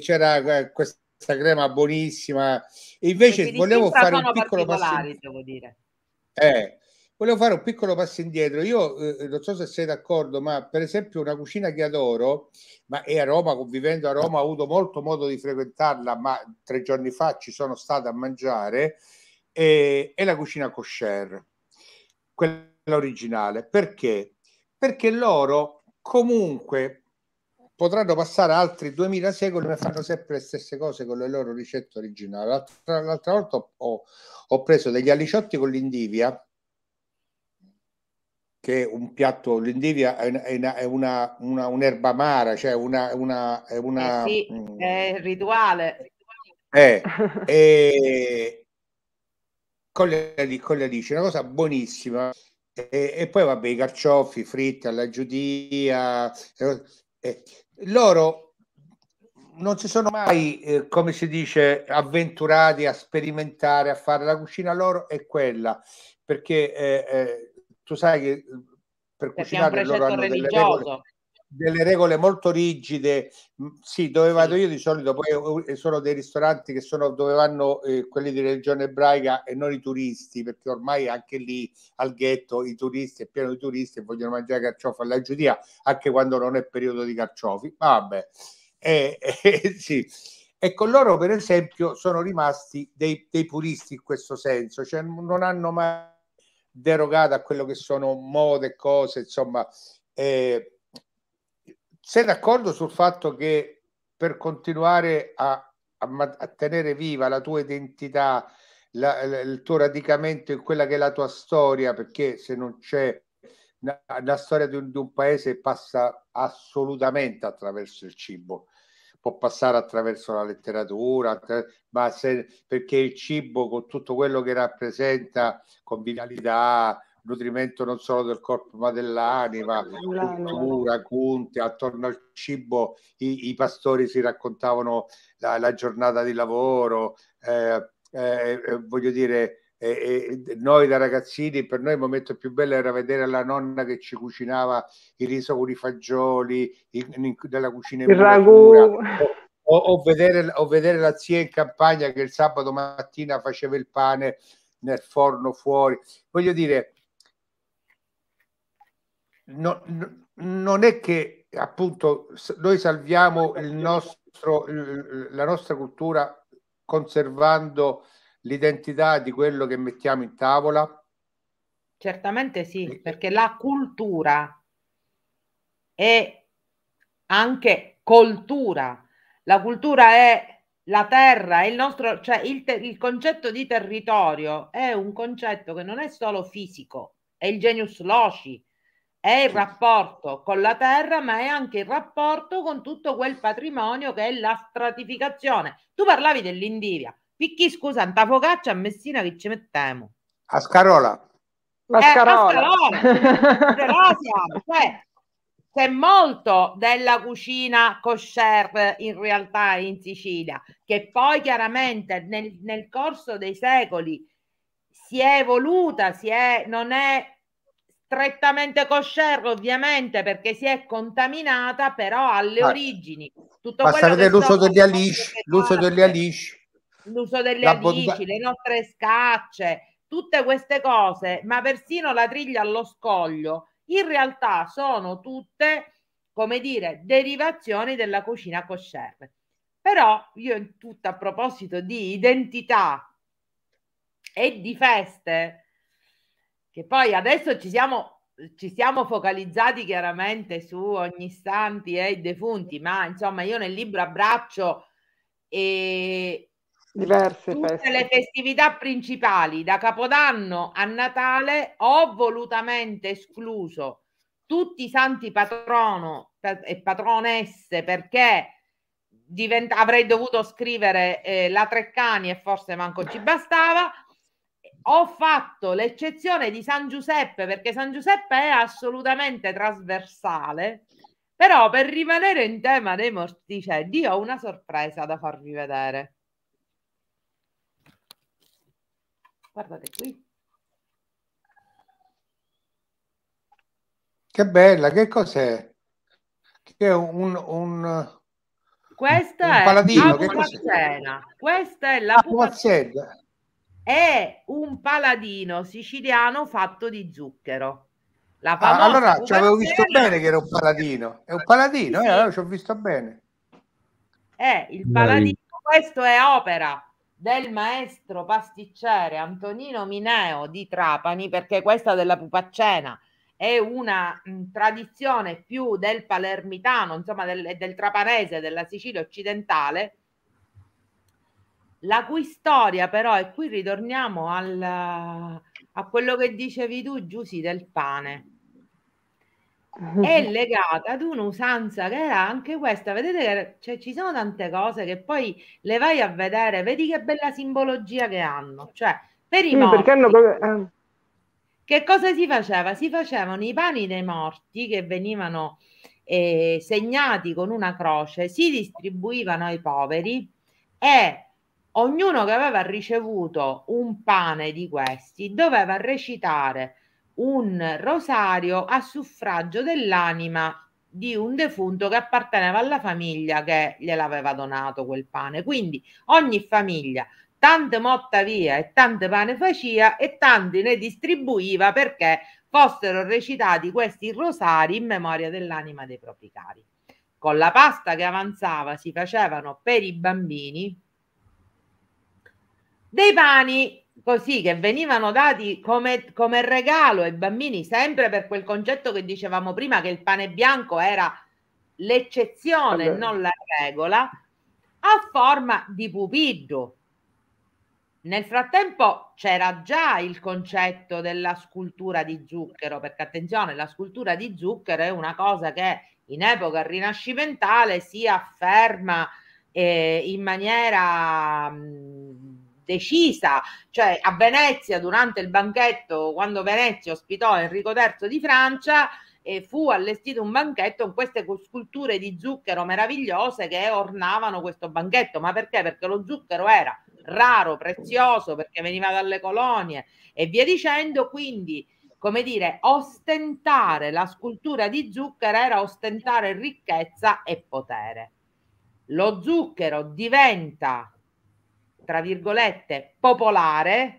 c'era questa crema buonissima. Invece volevo fare un piccolo passaggio. Devo dire. Eh, volevo fare un piccolo passo indietro. Io eh, non so se sei d'accordo, ma per esempio una cucina che adoro, ma è a Roma, convivendo a Roma, ho avuto molto modo di frequentarla, ma tre giorni fa ci sono stata a mangiare, eh, è la cucina kosher, quella originale. Perché? Perché loro comunque potranno passare altri 2000 secoli e fanno sempre le stesse cose con le loro ricette originali. L'altra, l'altra volta ho, ho, preso degli aliciotti con l'indivia, che è un piatto, l'indivia è, una, è, una, è una, una, un'erba amara, cioè una... una, è una eh sì, mh, mm, è rituale. Eh, eh, con, le, con le alici, una cosa buonissima. E, e poi vabbè, i carciofi fritti alla giudia, e, eh, eh, loro non si sono mai, eh, come si dice, avventurati a sperimentare, a fare la cucina loro è quella, perché eh, eh, tu sai che eh, per cucinare loro hanno delle regole delle regole molto rigide. Sì, dove vado io di solito poi sono dei ristoranti che sono dove vanno eh, quelli di religione ebraica e non i turisti, perché ormai anche lì al ghetto i turisti è pieno di turisti e vogliono mangiare carciofi alla giudia anche quando non è periodo di carciofi. Vabbè, eh, eh, sì. E con loro, per esempio, sono rimasti dei, dei puristi in questo senso, cioè non hanno mai derogato a quello che sono mode, cose, insomma. Eh, sei d'accordo sul fatto che per continuare a, a, a tenere viva la tua identità, la, il tuo radicamento in quella che è la tua storia, perché se non c'è la, storia di un, di un, paese passa assolutamente attraverso il cibo, può passare attraverso la letteratura, attra- ma se, perché il cibo con tutto quello che rappresenta con convivialità, nutrimento non solo del corpo ma dell'anima, cultura, cunte, attorno al cibo i, i pastori si raccontavano la, la giornata di lavoro, eh, eh, eh voglio dire, eh, eh, noi da ragazzini per noi il momento più bello era vedere la nonna che ci cucinava il riso con i fagioli della cucina in il ragù. O, o, vedere, o vedere la zia in campagna che il sabato mattina faceva il pane nel forno fuori. Voglio dire, no, no, non è che appunto noi salviamo nostro, la nostra cultura conservando l'identità di quello che mettiamo in tavola? Certamente sì, perché la cultura è anche cultura. La cultura è la terra, il nostro, cioè il, te, il concetto di territorio è un concetto che non è solo fisico, è il genius loci, è il rapporto con la terra, ma è anche il rapporto con tutto quel patrimonio che è la stratificazione. Tu parlavi dell'Indivia. Picchi, scusa, un focaccia a Messina che ci mettiamo? A Scarola. La Eh, Scarola. cioè, c'è molto della cucina kosher in realtà in Sicilia, che poi chiaramente nel, nel corso dei secoli si è evoluta, si è, non è strettamente kosher ovviamente perché si è contaminata però alle ah, origini tutto basta vedere l'uso degli eh, alici l'uso degli alici l'uso delle la alici le nostre scacce tutte queste cose ma persino la triglia allo scoglio in realtà sono tutte come dire derivazioni della cucina kosher però io in tutto a proposito di identità e di feste che poi adesso ci siamo, ci siamo focalizzati chiaramente su ogni santi e i defunti, ma insomma io nel libro abbraccio e diverse tutte feste. le festività principali da Capodanno a Natale ho volutamente escluso tutti i santi patrono e patronesse perché divent- avrei dovuto scrivere eh, la Treccani e forse manco ci bastava ho fatto l'eccezione di San Giuseppe perché San Giuseppe è assolutamente trasversale. Però per rimanere in tema dei morticelli, ho una sorpresa da farvi vedere. Guardate qui. Che bella, che cos'è? Che è un, un Questa un è paladino, la pupazzena. Questa è la pupazzena è un paladino siciliano fatto di zucchero. La ah, allora ci avevo visto bene che era un paladino. È un paladino, eh, sì, eh, allora ci ho visto bene. È il paladino, questo è opera del maestro pasticcere Antonino Mineo di Trapani, perché questa della pupaccena è una mh, tradizione più del palermitano, insomma del, del trapanese della Sicilia occidentale, la cui storia però, e qui ritorniamo al, a quello che dicevi tu Giussi del pane, è legata ad un'usanza che era anche questa, vedete che cioè, ci sono tante cose che poi le vai a vedere, vedi che bella simbologia che hanno, cioè per i sì, morti... Hanno... Eh. Che cosa si faceva? Si facevano i pani dei morti che venivano eh, segnati con una croce, si distribuivano ai poveri e ognuno che aveva ricevuto un pane di questi doveva recitare un rosario a suffragio dell'anima di un defunto che apparteneva alla famiglia che gliel'aveva donato quel pane. Quindi ogni famiglia tante motta via e tante pane facia e tanti ne distribuiva perché fossero recitati questi rosari in memoria dell'anima dei propri cari. Con la pasta che avanzava si facevano per i bambini dei pani così che venivano dati come, come regalo ai bambini, sempre per quel concetto che dicevamo prima che il pane bianco era l'eccezione, Vabbè. non la regola, a forma di pupillo. Nel frattempo c'era già il concetto della scultura di zucchero, perché attenzione, la scultura di zucchero è una cosa che in epoca rinascimentale si afferma eh, in maniera mh, mm, decisa, cioè a Venezia durante il banchetto quando Venezia ospitò Enrico III di Francia e fu allestito un banchetto con queste sculture di zucchero meravigliose che ornavano questo banchetto, ma perché? Perché lo zucchero era raro, prezioso, perché veniva dalle colonie e via dicendo, quindi come dire, ostentare la scultura di zucchero era ostentare ricchezza e potere. Lo zucchero diventa tra virgolette, popolare,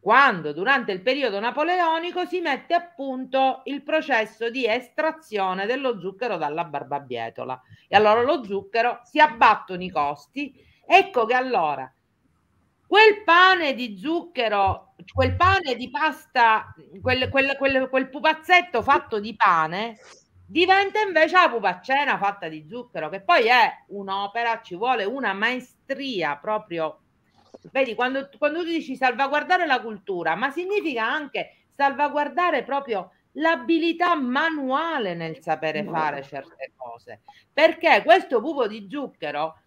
quando durante il periodo napoleonico si mette a punto il processo di estrazione dello zucchero dalla barbabietola. E allora lo zucchero si abbattono i costi. Ecco che allora quel pane di zucchero, quel pane di pasta, quel, quel, quel, quel pupazzetto fatto di pane diventa invece la pupaccena fatta di zucchero, che poi è un'opera, ci vuole una maestria proprio Vedi, quando, quando tu dici salvaguardare la cultura, ma significa anche salvaguardare proprio l'abilità manuale nel sapere fare certe cose. Perché questo pupo di zucchero,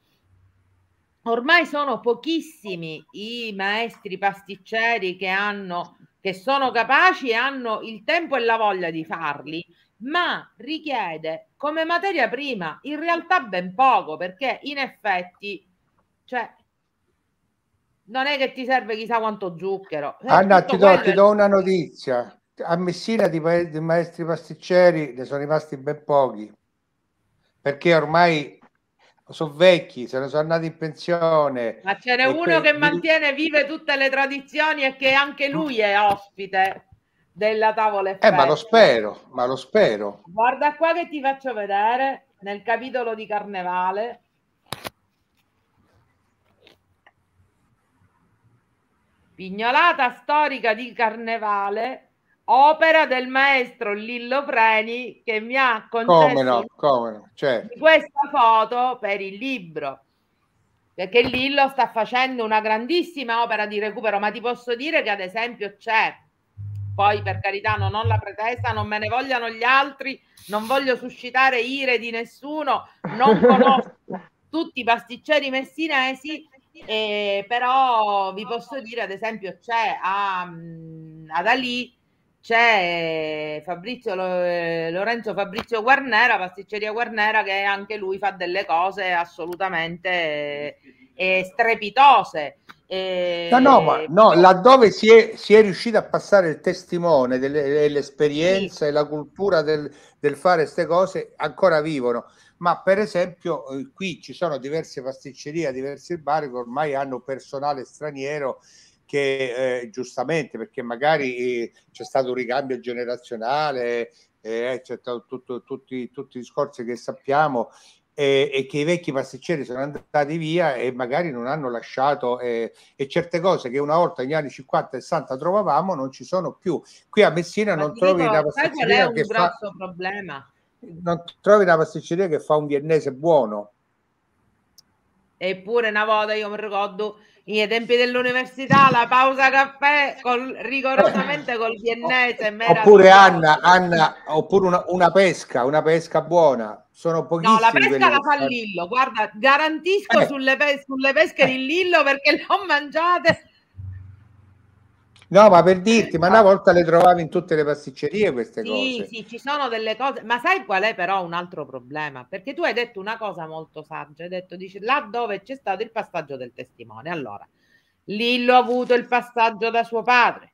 ormai sono pochissimi i maestri pasticceri che hanno che sono capaci e hanno il tempo e la voglia di farli, ma richiede come materia prima in realtà ben poco, perché in effetti cioè, non è che ti serve chissà quanto zucchero. Eh, Anna, ti do, ti do, una notizia. A Messina di, pa- di maestri pasticceri ne sono rimasti ben pochi, perché ormai sono vecchi, se ne sono andati in pensione. Ma ce n'è uno per... che mantiene vive tutte le tradizioni e che anche lui è ospite della tavola. Effetto. Eh, ma lo spero, ma lo spero. Guarda qua che ti faccio vedere nel capitolo di Carnevale Pignolata storica di Carnevale, opera del maestro Lillo Freni che mi ha concesso no, no, certo. questa foto per il libro. Perché Lillo sta facendo una grandissima opera di recupero, ma ti posso dire che ad esempio c'è, poi per carità non ho la pretesa, non me ne vogliano gli altri, non voglio suscitare ire di nessuno, non conosco tutti i pasticceri messinesi, e però vi posso dire, ad esempio, c'è a, mhmm, ad Ali c'è Fabrizio, eh, Lorenzo Fabrizio Guarnera, pasticceria Guarnera, che anche lui fa delle cose assolutamente eh, strepitose. Eh, no, no, ma no, laddove si è, si è riuscito a passare il testimone dell'esperienza sì. e la cultura del, del fare queste cose, ancora vivono ma per esempio eh, qui ci sono diverse pasticcerie, diversi bar che ormai hanno personale straniero che eh, giustamente perché magari eh, c'è stato un ricambio generazionale, eh, c'è stato tutto, tutti, tutti i discorsi che sappiamo e che i vecchi pasticceri sono andati via e magari non hanno lasciato eh, e certe cose che una volta negli anni 50 e 60 trovavamo non ci sono più qui a Messina Ma non trovi dico, la pasticceria sai qual è un grosso fa... problema non trovi una pasticceria che fa un viennese buono. Eppure una volta io mi ricordo ai tempi dell'università la pausa caffè col, rigorosamente col viennese. Oppure Anna, Anna, oppure una, una, pesca, una pesca buona. Sono pochissimi. No, la pesca la fa Lillo, guarda, garantisco eh. sulle, pe- sulle pesche di Lillo perché le ho mangiate No, ma per dirti, ma una ah. volta le trovavi in tutte le pasticcerie queste sì, cose. Sì, ci sono delle cose, ma sai qual è però un altro problema? Perché tu hai detto una cosa molto saggia, hai detto, dice, là dove c'è stato il passaggio del testimone. Allora, Lillo ha avuto il passaggio da suo padre,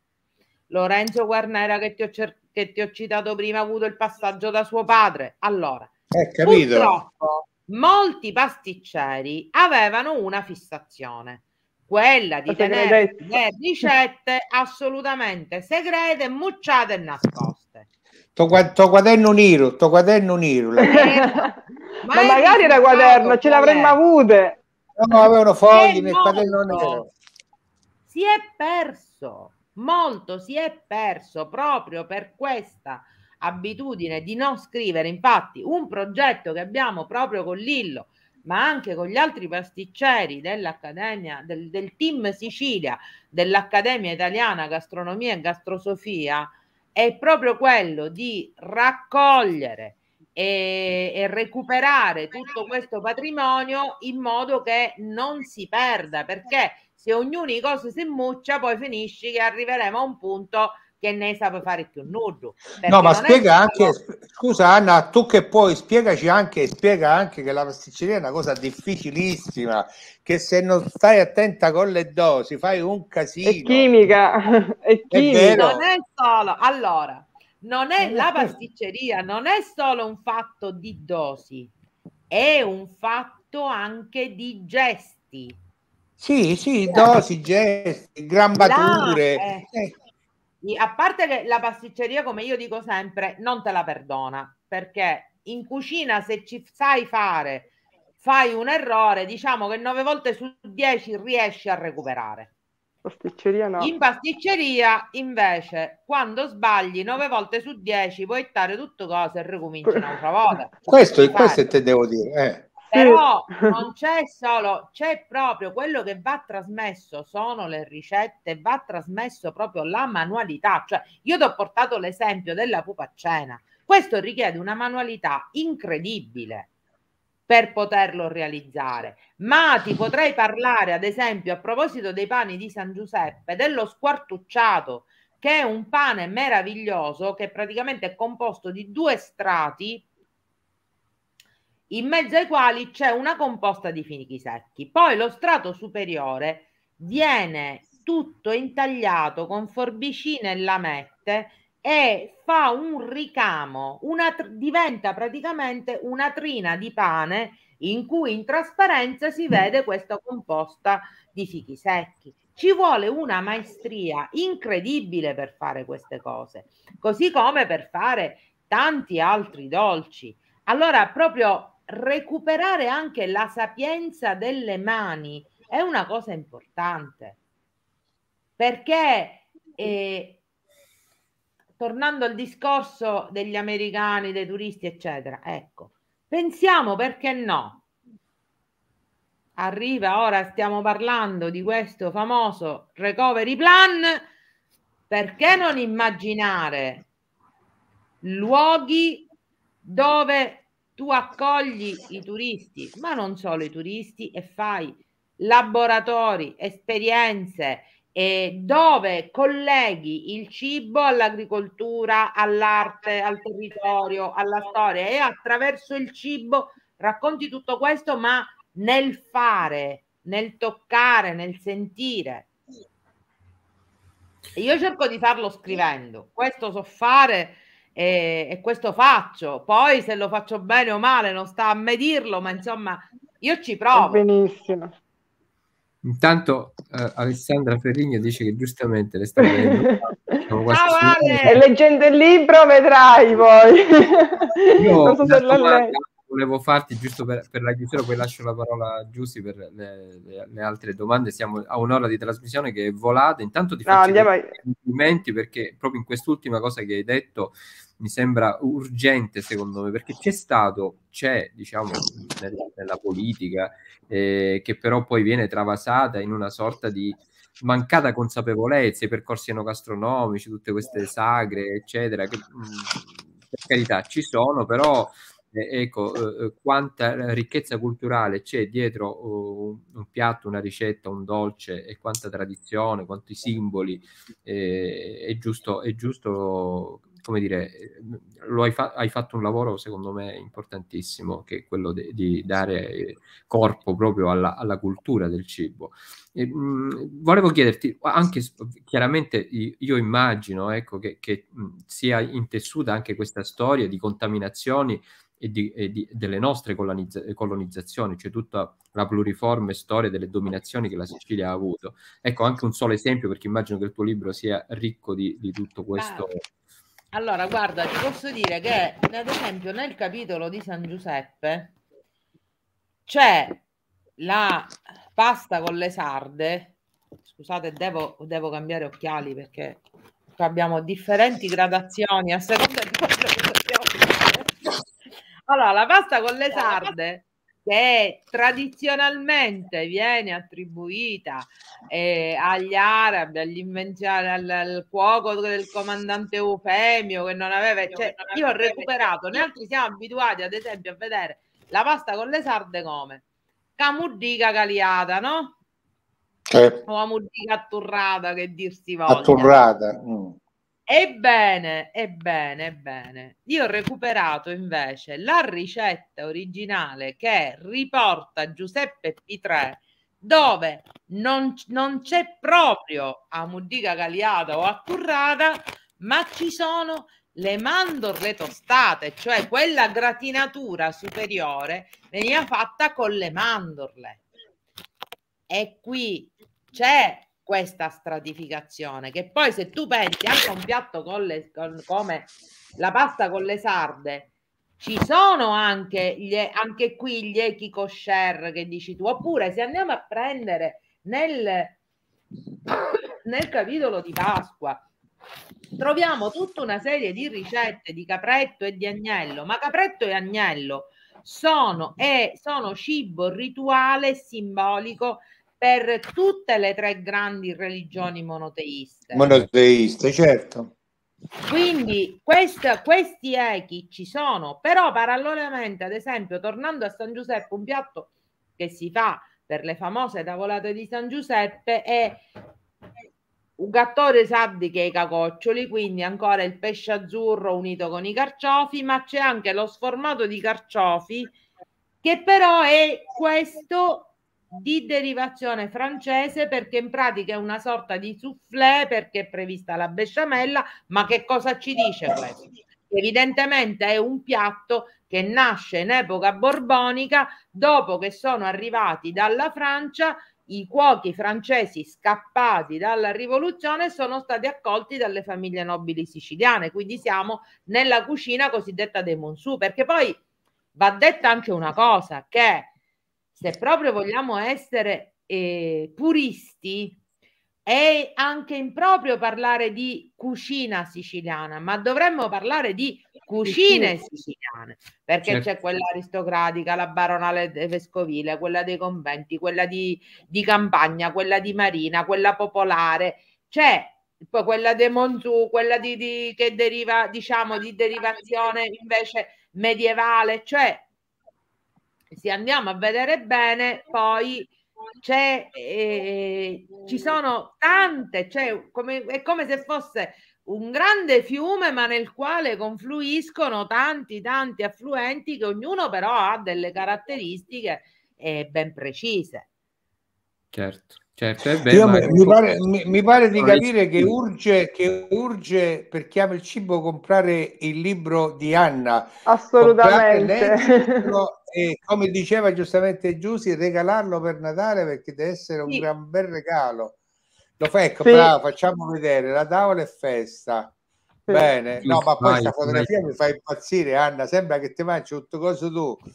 Lorenzo Guarnera che ti ho, cer- che ti ho citato prima ha avuto il passaggio da suo padre. Allora, eh, capito. purtroppo molti pasticceri avevano una fissazione quella di tenere le ricette assolutamente segrete, mucciate e nascoste. Sto, sto quaderno nero, sto quaderno nero. Ma, Ma magari era quaderno, ce l'avremmo avute. No, avevano fogli nel quaderno nero. Si è perso, molto si è perso proprio per questa abitudine di non scrivere. Infatti, un progetto che abbiamo proprio con Lillo, ma anche con gli altri pasticceri dell'Accademia, del, del team Sicilia, dell'Accademia Italiana Gastronomia e Gastrosofia, è proprio quello di raccogliere e, e, recuperare tutto questo patrimonio in modo che non si perda, perché se ognuno di cose si muccia, poi finisci che arriveremo a un punto che Nesa può fare più nudo. No, ma spiega anche, cosa... scusa Anna, tu che puoi, spiegaci anche, spiega anche che la pasticceria è una cosa difficilissima, che se non stai attenta con le dosi fai un casino. È chimica, è chimica. È non è solo, allora, non è eh, la eh. pasticceria, non è solo un fatto di dosi, è un fatto anche di gesti. Sì, sì, dosi, gesti, grammature. La, eh. eh a parte che la pasticceria, come io dico sempre, non te la perdona, perché in cucina se ci sai fare, fai un errore, diciamo che nove volte su dieci riesci a recuperare. Pasticceria no. In pasticceria invece, quando sbagli nove volte su dieci, puoi stare tutto cosa e ricominci un'altra volta. questo, questo te devo dire. Eh. Però non c'è solo, c'è proprio quello che va trasmesso, sono le ricette, va trasmesso proprio la manualità. Cioè, io ti ho portato l'esempio della pupa a cena. Questo richiede una manualità incredibile per poterlo realizzare. Ma ti potrei parlare, ad esempio, a proposito dei pani di San Giuseppe, dello squartucciato, che è un pane meraviglioso che praticamente è composto di due strati in mezzo ai quali c'è una composta di finichi secchi. Poi lo strato superiore viene tutto intagliato con forbicine e lamette e fa un ricamo, una, diventa praticamente una trina di pane in cui in trasparenza si vede questa composta di fichi secchi. Ci vuole una maestria incredibile per fare queste cose, così come per fare tanti altri dolci. Allora, proprio recuperare anche la sapienza delle mani è una cosa importante perché eh, tornando al discorso degli americani, dei turisti, eccetera, ecco, pensiamo perché no. Arriva ora, stiamo parlando di questo famoso recovery plan, perché non immaginare luoghi dove tu accogli i turisti, ma non solo i turisti, e fai laboratori, esperienze eh, dove colleghi il cibo all'agricoltura, all'arte, al territorio, alla storia e attraverso il cibo racconti tutto questo, ma nel fare, nel toccare, nel sentire. Io cerco di farlo scrivendo, questo so fare e, e questo faccio. Poi se lo faccio bene o male non sta a me dirlo, ma insomma io ci provo. Benissimo. Intanto eh, Alessandra Ferrigno dice che giustamente le sta vedendo. Ciao vale. leggendo il libro vedrai poi. Io, so se l'ho volevo farti giusto per, per, la chiusura, poi lascio la parola a Giussi per le, le, le, altre domande. Siamo a un'ora di trasmissione che è volata. Intanto ti faccio no, dei complimenti perché proprio in quest'ultima cosa che hai detto mi sembra urgente secondo me perché c'è stato, c'è diciamo nella, nella politica eh, che però poi viene travasata in una sorta di mancata consapevolezza, i percorsi enogastronomici, tutte queste sagre eccetera che mh, per carità ci sono però ecco, eh, eh, quanta ricchezza culturale c'è dietro uh, un piatto, una ricetta, un dolce e quanta tradizione, quanti simboli, eh, è, giusto, è giusto, come dire, eh, hai, fa- hai, fatto un lavoro secondo me importantissimo, che è quello de- di dare corpo proprio alla, alla cultura del cibo. E, mh, mm, volevo chiederti, anche chiaramente io immagino ecco, che, che mh, mm, sia intessuta anche questa storia di contaminazioni e, di, e di, delle nostre colonizz- colonizzazioni, cioè tutta la pluriforme storia delle dominazioni che la Sicilia ha avuto. Ecco, anche un solo esempio, perché immagino che il tuo libro sia ricco di, di tutto questo. Allora, guarda, ti posso dire che, ad esempio, nel capitolo di San Giuseppe c'è la pasta con le sarde. Scusate, devo, devo cambiare occhiali perché abbiamo differenti gradazioni a seconda di quello allora, la pasta con le sarde che tradizionalmente viene attribuita eh, agli arabi, agli invenziari, al, al, cuoco del comandante Eufemio che non aveva, cioè, io ho recuperato, noi altri siamo abituati ad esempio a vedere la pasta con le sarde come camurdica caliata, no? Eh. O camurdica atturrata che dir si voglia. Atturrata. Mm. Ebbene, ebbene, ebbene, io ho recuperato invece la ricetta originale che riporta Giuseppe P3 dove non, non c'è proprio a Mudica Galiata o a Currada, ma ci sono le mandorle tostate, cioè quella gratinatura superiore veniva fatta con le mandorle. E qui c'è questa stratificazione che poi se tu pensi anche a un piatto con le, con, come la pasta con le sarde ci sono anche, gli, anche qui gli echi kosher che dici tu oppure se andiamo a prendere nel, nel capitolo di Pasqua troviamo tutta una serie di ricette di capretto e di agnello, ma capretto e agnello sono, è, sono cibo rituale simbolico per tutte le tre grandi religioni monoteiste. Monoteiste, certo. Quindi questa, questi echi ci sono, però parallelamente, ad esempio, tornando a San Giuseppe, un piatto che si fa per le famose tavolate di San Giuseppe è un gattore sardi che i cacoccioli, quindi ancora il pesce azzurro unito con i carciofi, ma c'è anche lo sformato di carciofi che però è questo di derivazione francese perché in pratica è una sorta di soufflé perché è prevista la besciamella, ma che cosa ci dice questo? Evidentemente è un piatto che nasce in epoca borbonica dopo che sono arrivati dalla Francia i cuochi francesi scappati dalla rivoluzione sono stati accolti dalle famiglie nobili siciliane, quindi siamo nella cucina cosiddetta dei Monsù, perché poi va detta anche una cosa che se proprio vogliamo essere eh, puristi, è anche improprio parlare di cucina siciliana, ma dovremmo parlare di cucine siciliane, perché certo. c'è quella aristocratica, la baronale vescovile, quella dei conventi, quella di, di campagna, quella di marina, quella popolare, c'è poi quella dei Monzù, quella di, di, che deriva, diciamo, di derivazione invece medievale, cioè se andiamo a vedere bene, poi c'è, eh, ci sono tante, cioè come, è come se fosse un grande fiume ma nel quale confluiscono tanti tanti affluenti che ognuno però ha delle caratteristiche eh, ben precise. Certo. Certo, beh, Io, mi, pare, mi, mi, pare, di capire che urge, che urge per chi ama il cibo comprare il libro di Anna. Assolutamente. E come diceva giustamente Giussi, regalarlo per Natale perché deve essere un sì. gran bel regalo. Lo fai, ecco, sì. bravo, facciamo vedere, la tavola è festa. Sì. Bene, no, ma poi questa fotografia mi fa impazzire, Anna, sembra che ti mangi tutto cosa tu.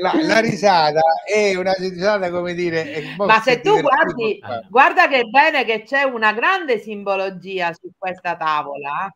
la, la, risata è una risata come dire ma se tu guardi guarda che bene che c'è una grande simbologia su questa tavola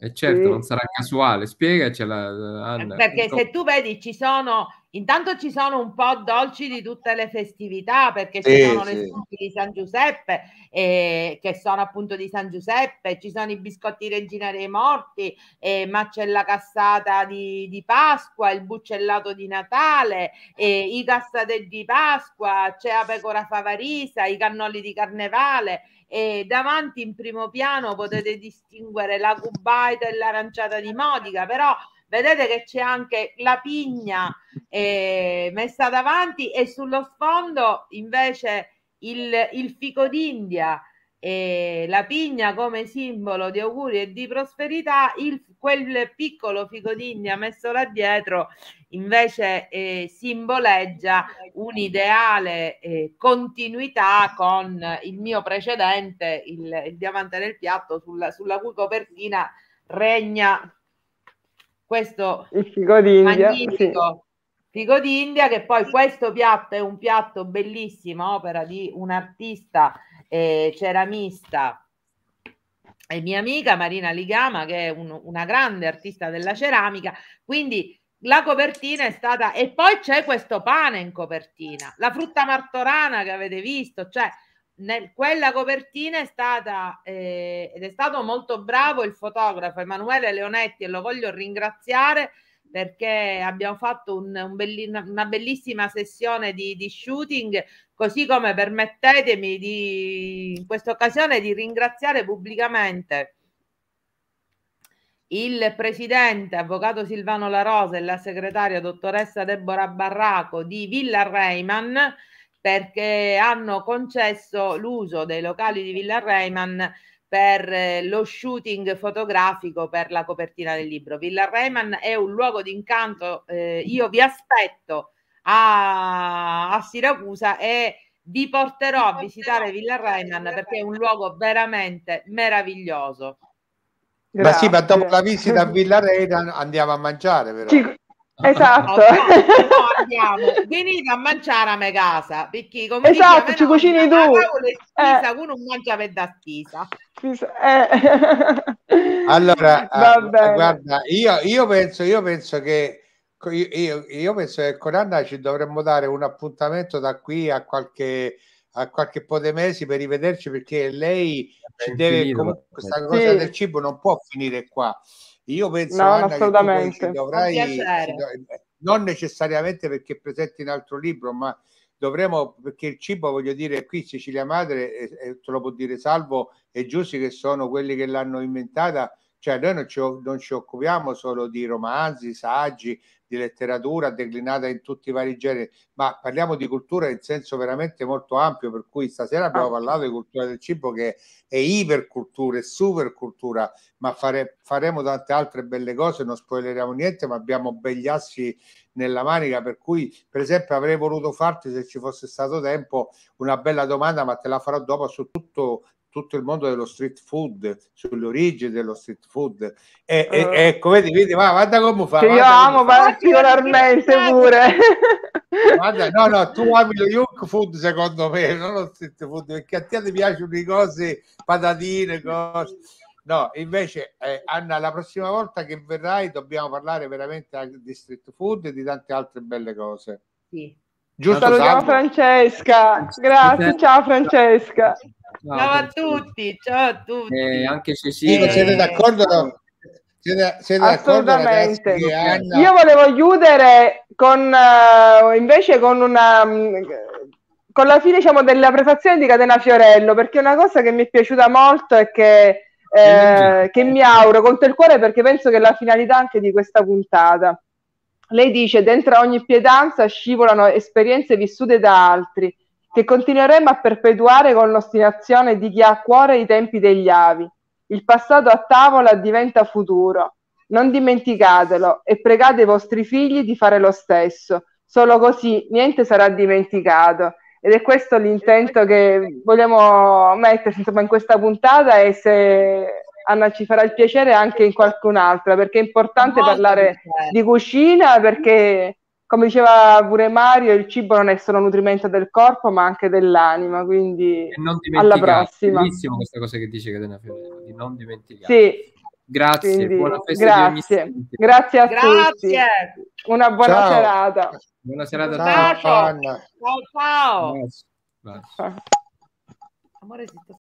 e eh, certo sì. non sarà casuale spiegacela eh, Anna. perché se tu vedi ci sono Intanto ci sono un po' dolci di tutte le festività perché ci eh, sono sì. le stufe di San Giuseppe eh, che sono appunto di San Giuseppe, ci sono i biscotti Regina dei Morti, eh, la cassata di, di, Pasqua, il buccellato di Natale, eh, i cassate di Pasqua, c'è la pecora favarisa, i cannoli di Carnevale e davanti in primo piano potete distinguere la cubaita e l'aranciata di Modica, però vedete che c'è anche la pigna eh, messa davanti e sullo sfondo invece il, il fico d'India e la pigna come simbolo di auguri e di prosperità, il, quel piccolo fico d'India messo là dietro invece eh, simboleggia un'ideale eh, continuità con il mio precedente, il, il diamante nel piatto, sulla, sulla cui copertina regna questo il figo d'India, magnifico sì. figo d'India, che poi questo piatto è un piatto bellissimo, opera di un artista eh, ceramista e mia amica Marina Ligama, che è un, una grande artista della ceramica, quindi la copertina è stata e poi c'è questo pane in copertina, la frutta martorana che avete visto, cioè nel, quella copertina è stata eh, ed è stato molto bravo il fotografo Emanuele Leonetti e lo voglio ringraziare perché abbiamo fatto un, un belli, una bellissima sessione di, di, shooting, così come permettetemi di, in questa occasione di ringraziare pubblicamente il presidente, avvocato Silvano La Rosa e la segretaria dottoressa Deborah Barraco di Villa Reiman, perché hanno concesso l'uso dei locali di Villa Reiman per eh, lo shooting fotografico per la copertina del libro. Villa Reiman è un luogo d'incanto, eh, io vi aspetto a, a Siracusa e vi porterò a visitare Villa Reiman perché è un luogo veramente meraviglioso. Grazie. Ma sì, ma dopo la visita a Villa Reiman andiamo a mangiare, vero? Esatto. Venite a mangiare a me casa, perché come Esatto, dice, ci cucini tu. Spisa, eh. uno mangia per da stisa Eh. Allora, allora eh, guarda, io, io, penso, io penso che io, io, penso che con Anna ci dovremmo dare un appuntamento da qui a qualche a qualche po' di mesi per rivederci perché lei ci deve comunque questa eh. cosa sì. del cibo non può finire qua io penso no, Anna, assolutamente. Che dovrai, non necessariamente perché è presente in altro libro, ma dovremo, perché il cibo, voglio dire, qui Sicilia Madre, e, eh, e eh, te lo può dire Salvo e Giussi, che sono quelli che l'hanno inventata, cioè noi non ci, non ci, occupiamo solo di romanzi, saggi, di letteratura declinata in tutti i vari generi, ma parliamo di cultura in senso veramente molto ampio, per cui stasera abbiamo parlato di cultura del cibo che è ipercultura, è supercultura, ma fare, faremo tante altre belle cose, non spoileriamo niente, ma abbiamo begli assi nella manica, per cui per esempio avrei voluto farti se ci fosse stato tempo una bella domanda, ma te la farò dopo su tutto tutto il mondo dello street food, sulle origini dello street food. E, uh, e, eh. ecco, vedi, vedi, va, guarda come fa. Che io amo particolarmente pure. Guarda, no, no, tu ami lo yuk food secondo me, non lo street food, perché a te ti piacciono le cose, patatine, cose. No, invece eh, Anna, la prossima volta che verrai dobbiamo parlare veramente di street food e di tante altre belle cose. Sì. Giusto, salutiamo Francesca. Grazie, ciao Francesca. Ciao, ciao a tutti, ciao a tutti. Eh, anche se sì. Eh. Siete d'accordo? Siete, siete Assolutamente. D'accordo, Io volevo chiudere con uh, invece con una mm, con la fine diciamo, della prefazione di Catena Fiorello, perché una cosa che mi è piaciuta molto e che, eh, che mi auguro con il cuore perché penso che è la finalità anche di questa puntata lei dice, dentro ogni pietanza scivolano esperienze vissute da altri, che continueremo a perpetuare con l'ostinazione di chi ha a cuore i tempi degli avi. Il passato a tavola diventa futuro. Non dimenticatelo e pregate i vostri figli di fare lo stesso. Solo così niente sarà dimenticato. Ed è questo l'intento che vogliamo mettere insomma, in questa puntata e se Anna ci farà il piacere anche in qualcun'altra, perché è importante Molto parlare piacere. di cucina, perché come diceva pure Mario, il cibo non è solo nutrimento del corpo, ma anche dell'anima, quindi alla prossima. Bellissimo questa cosa che dice Catena Fiorello, di non dimenticare. Sì. Grazie, quindi, buona festa grazie. grazie a grazie. tutti. Una buona ciao. serata. Buona serata a tutti. Ciao, ciao. ciao. ciao. Amore,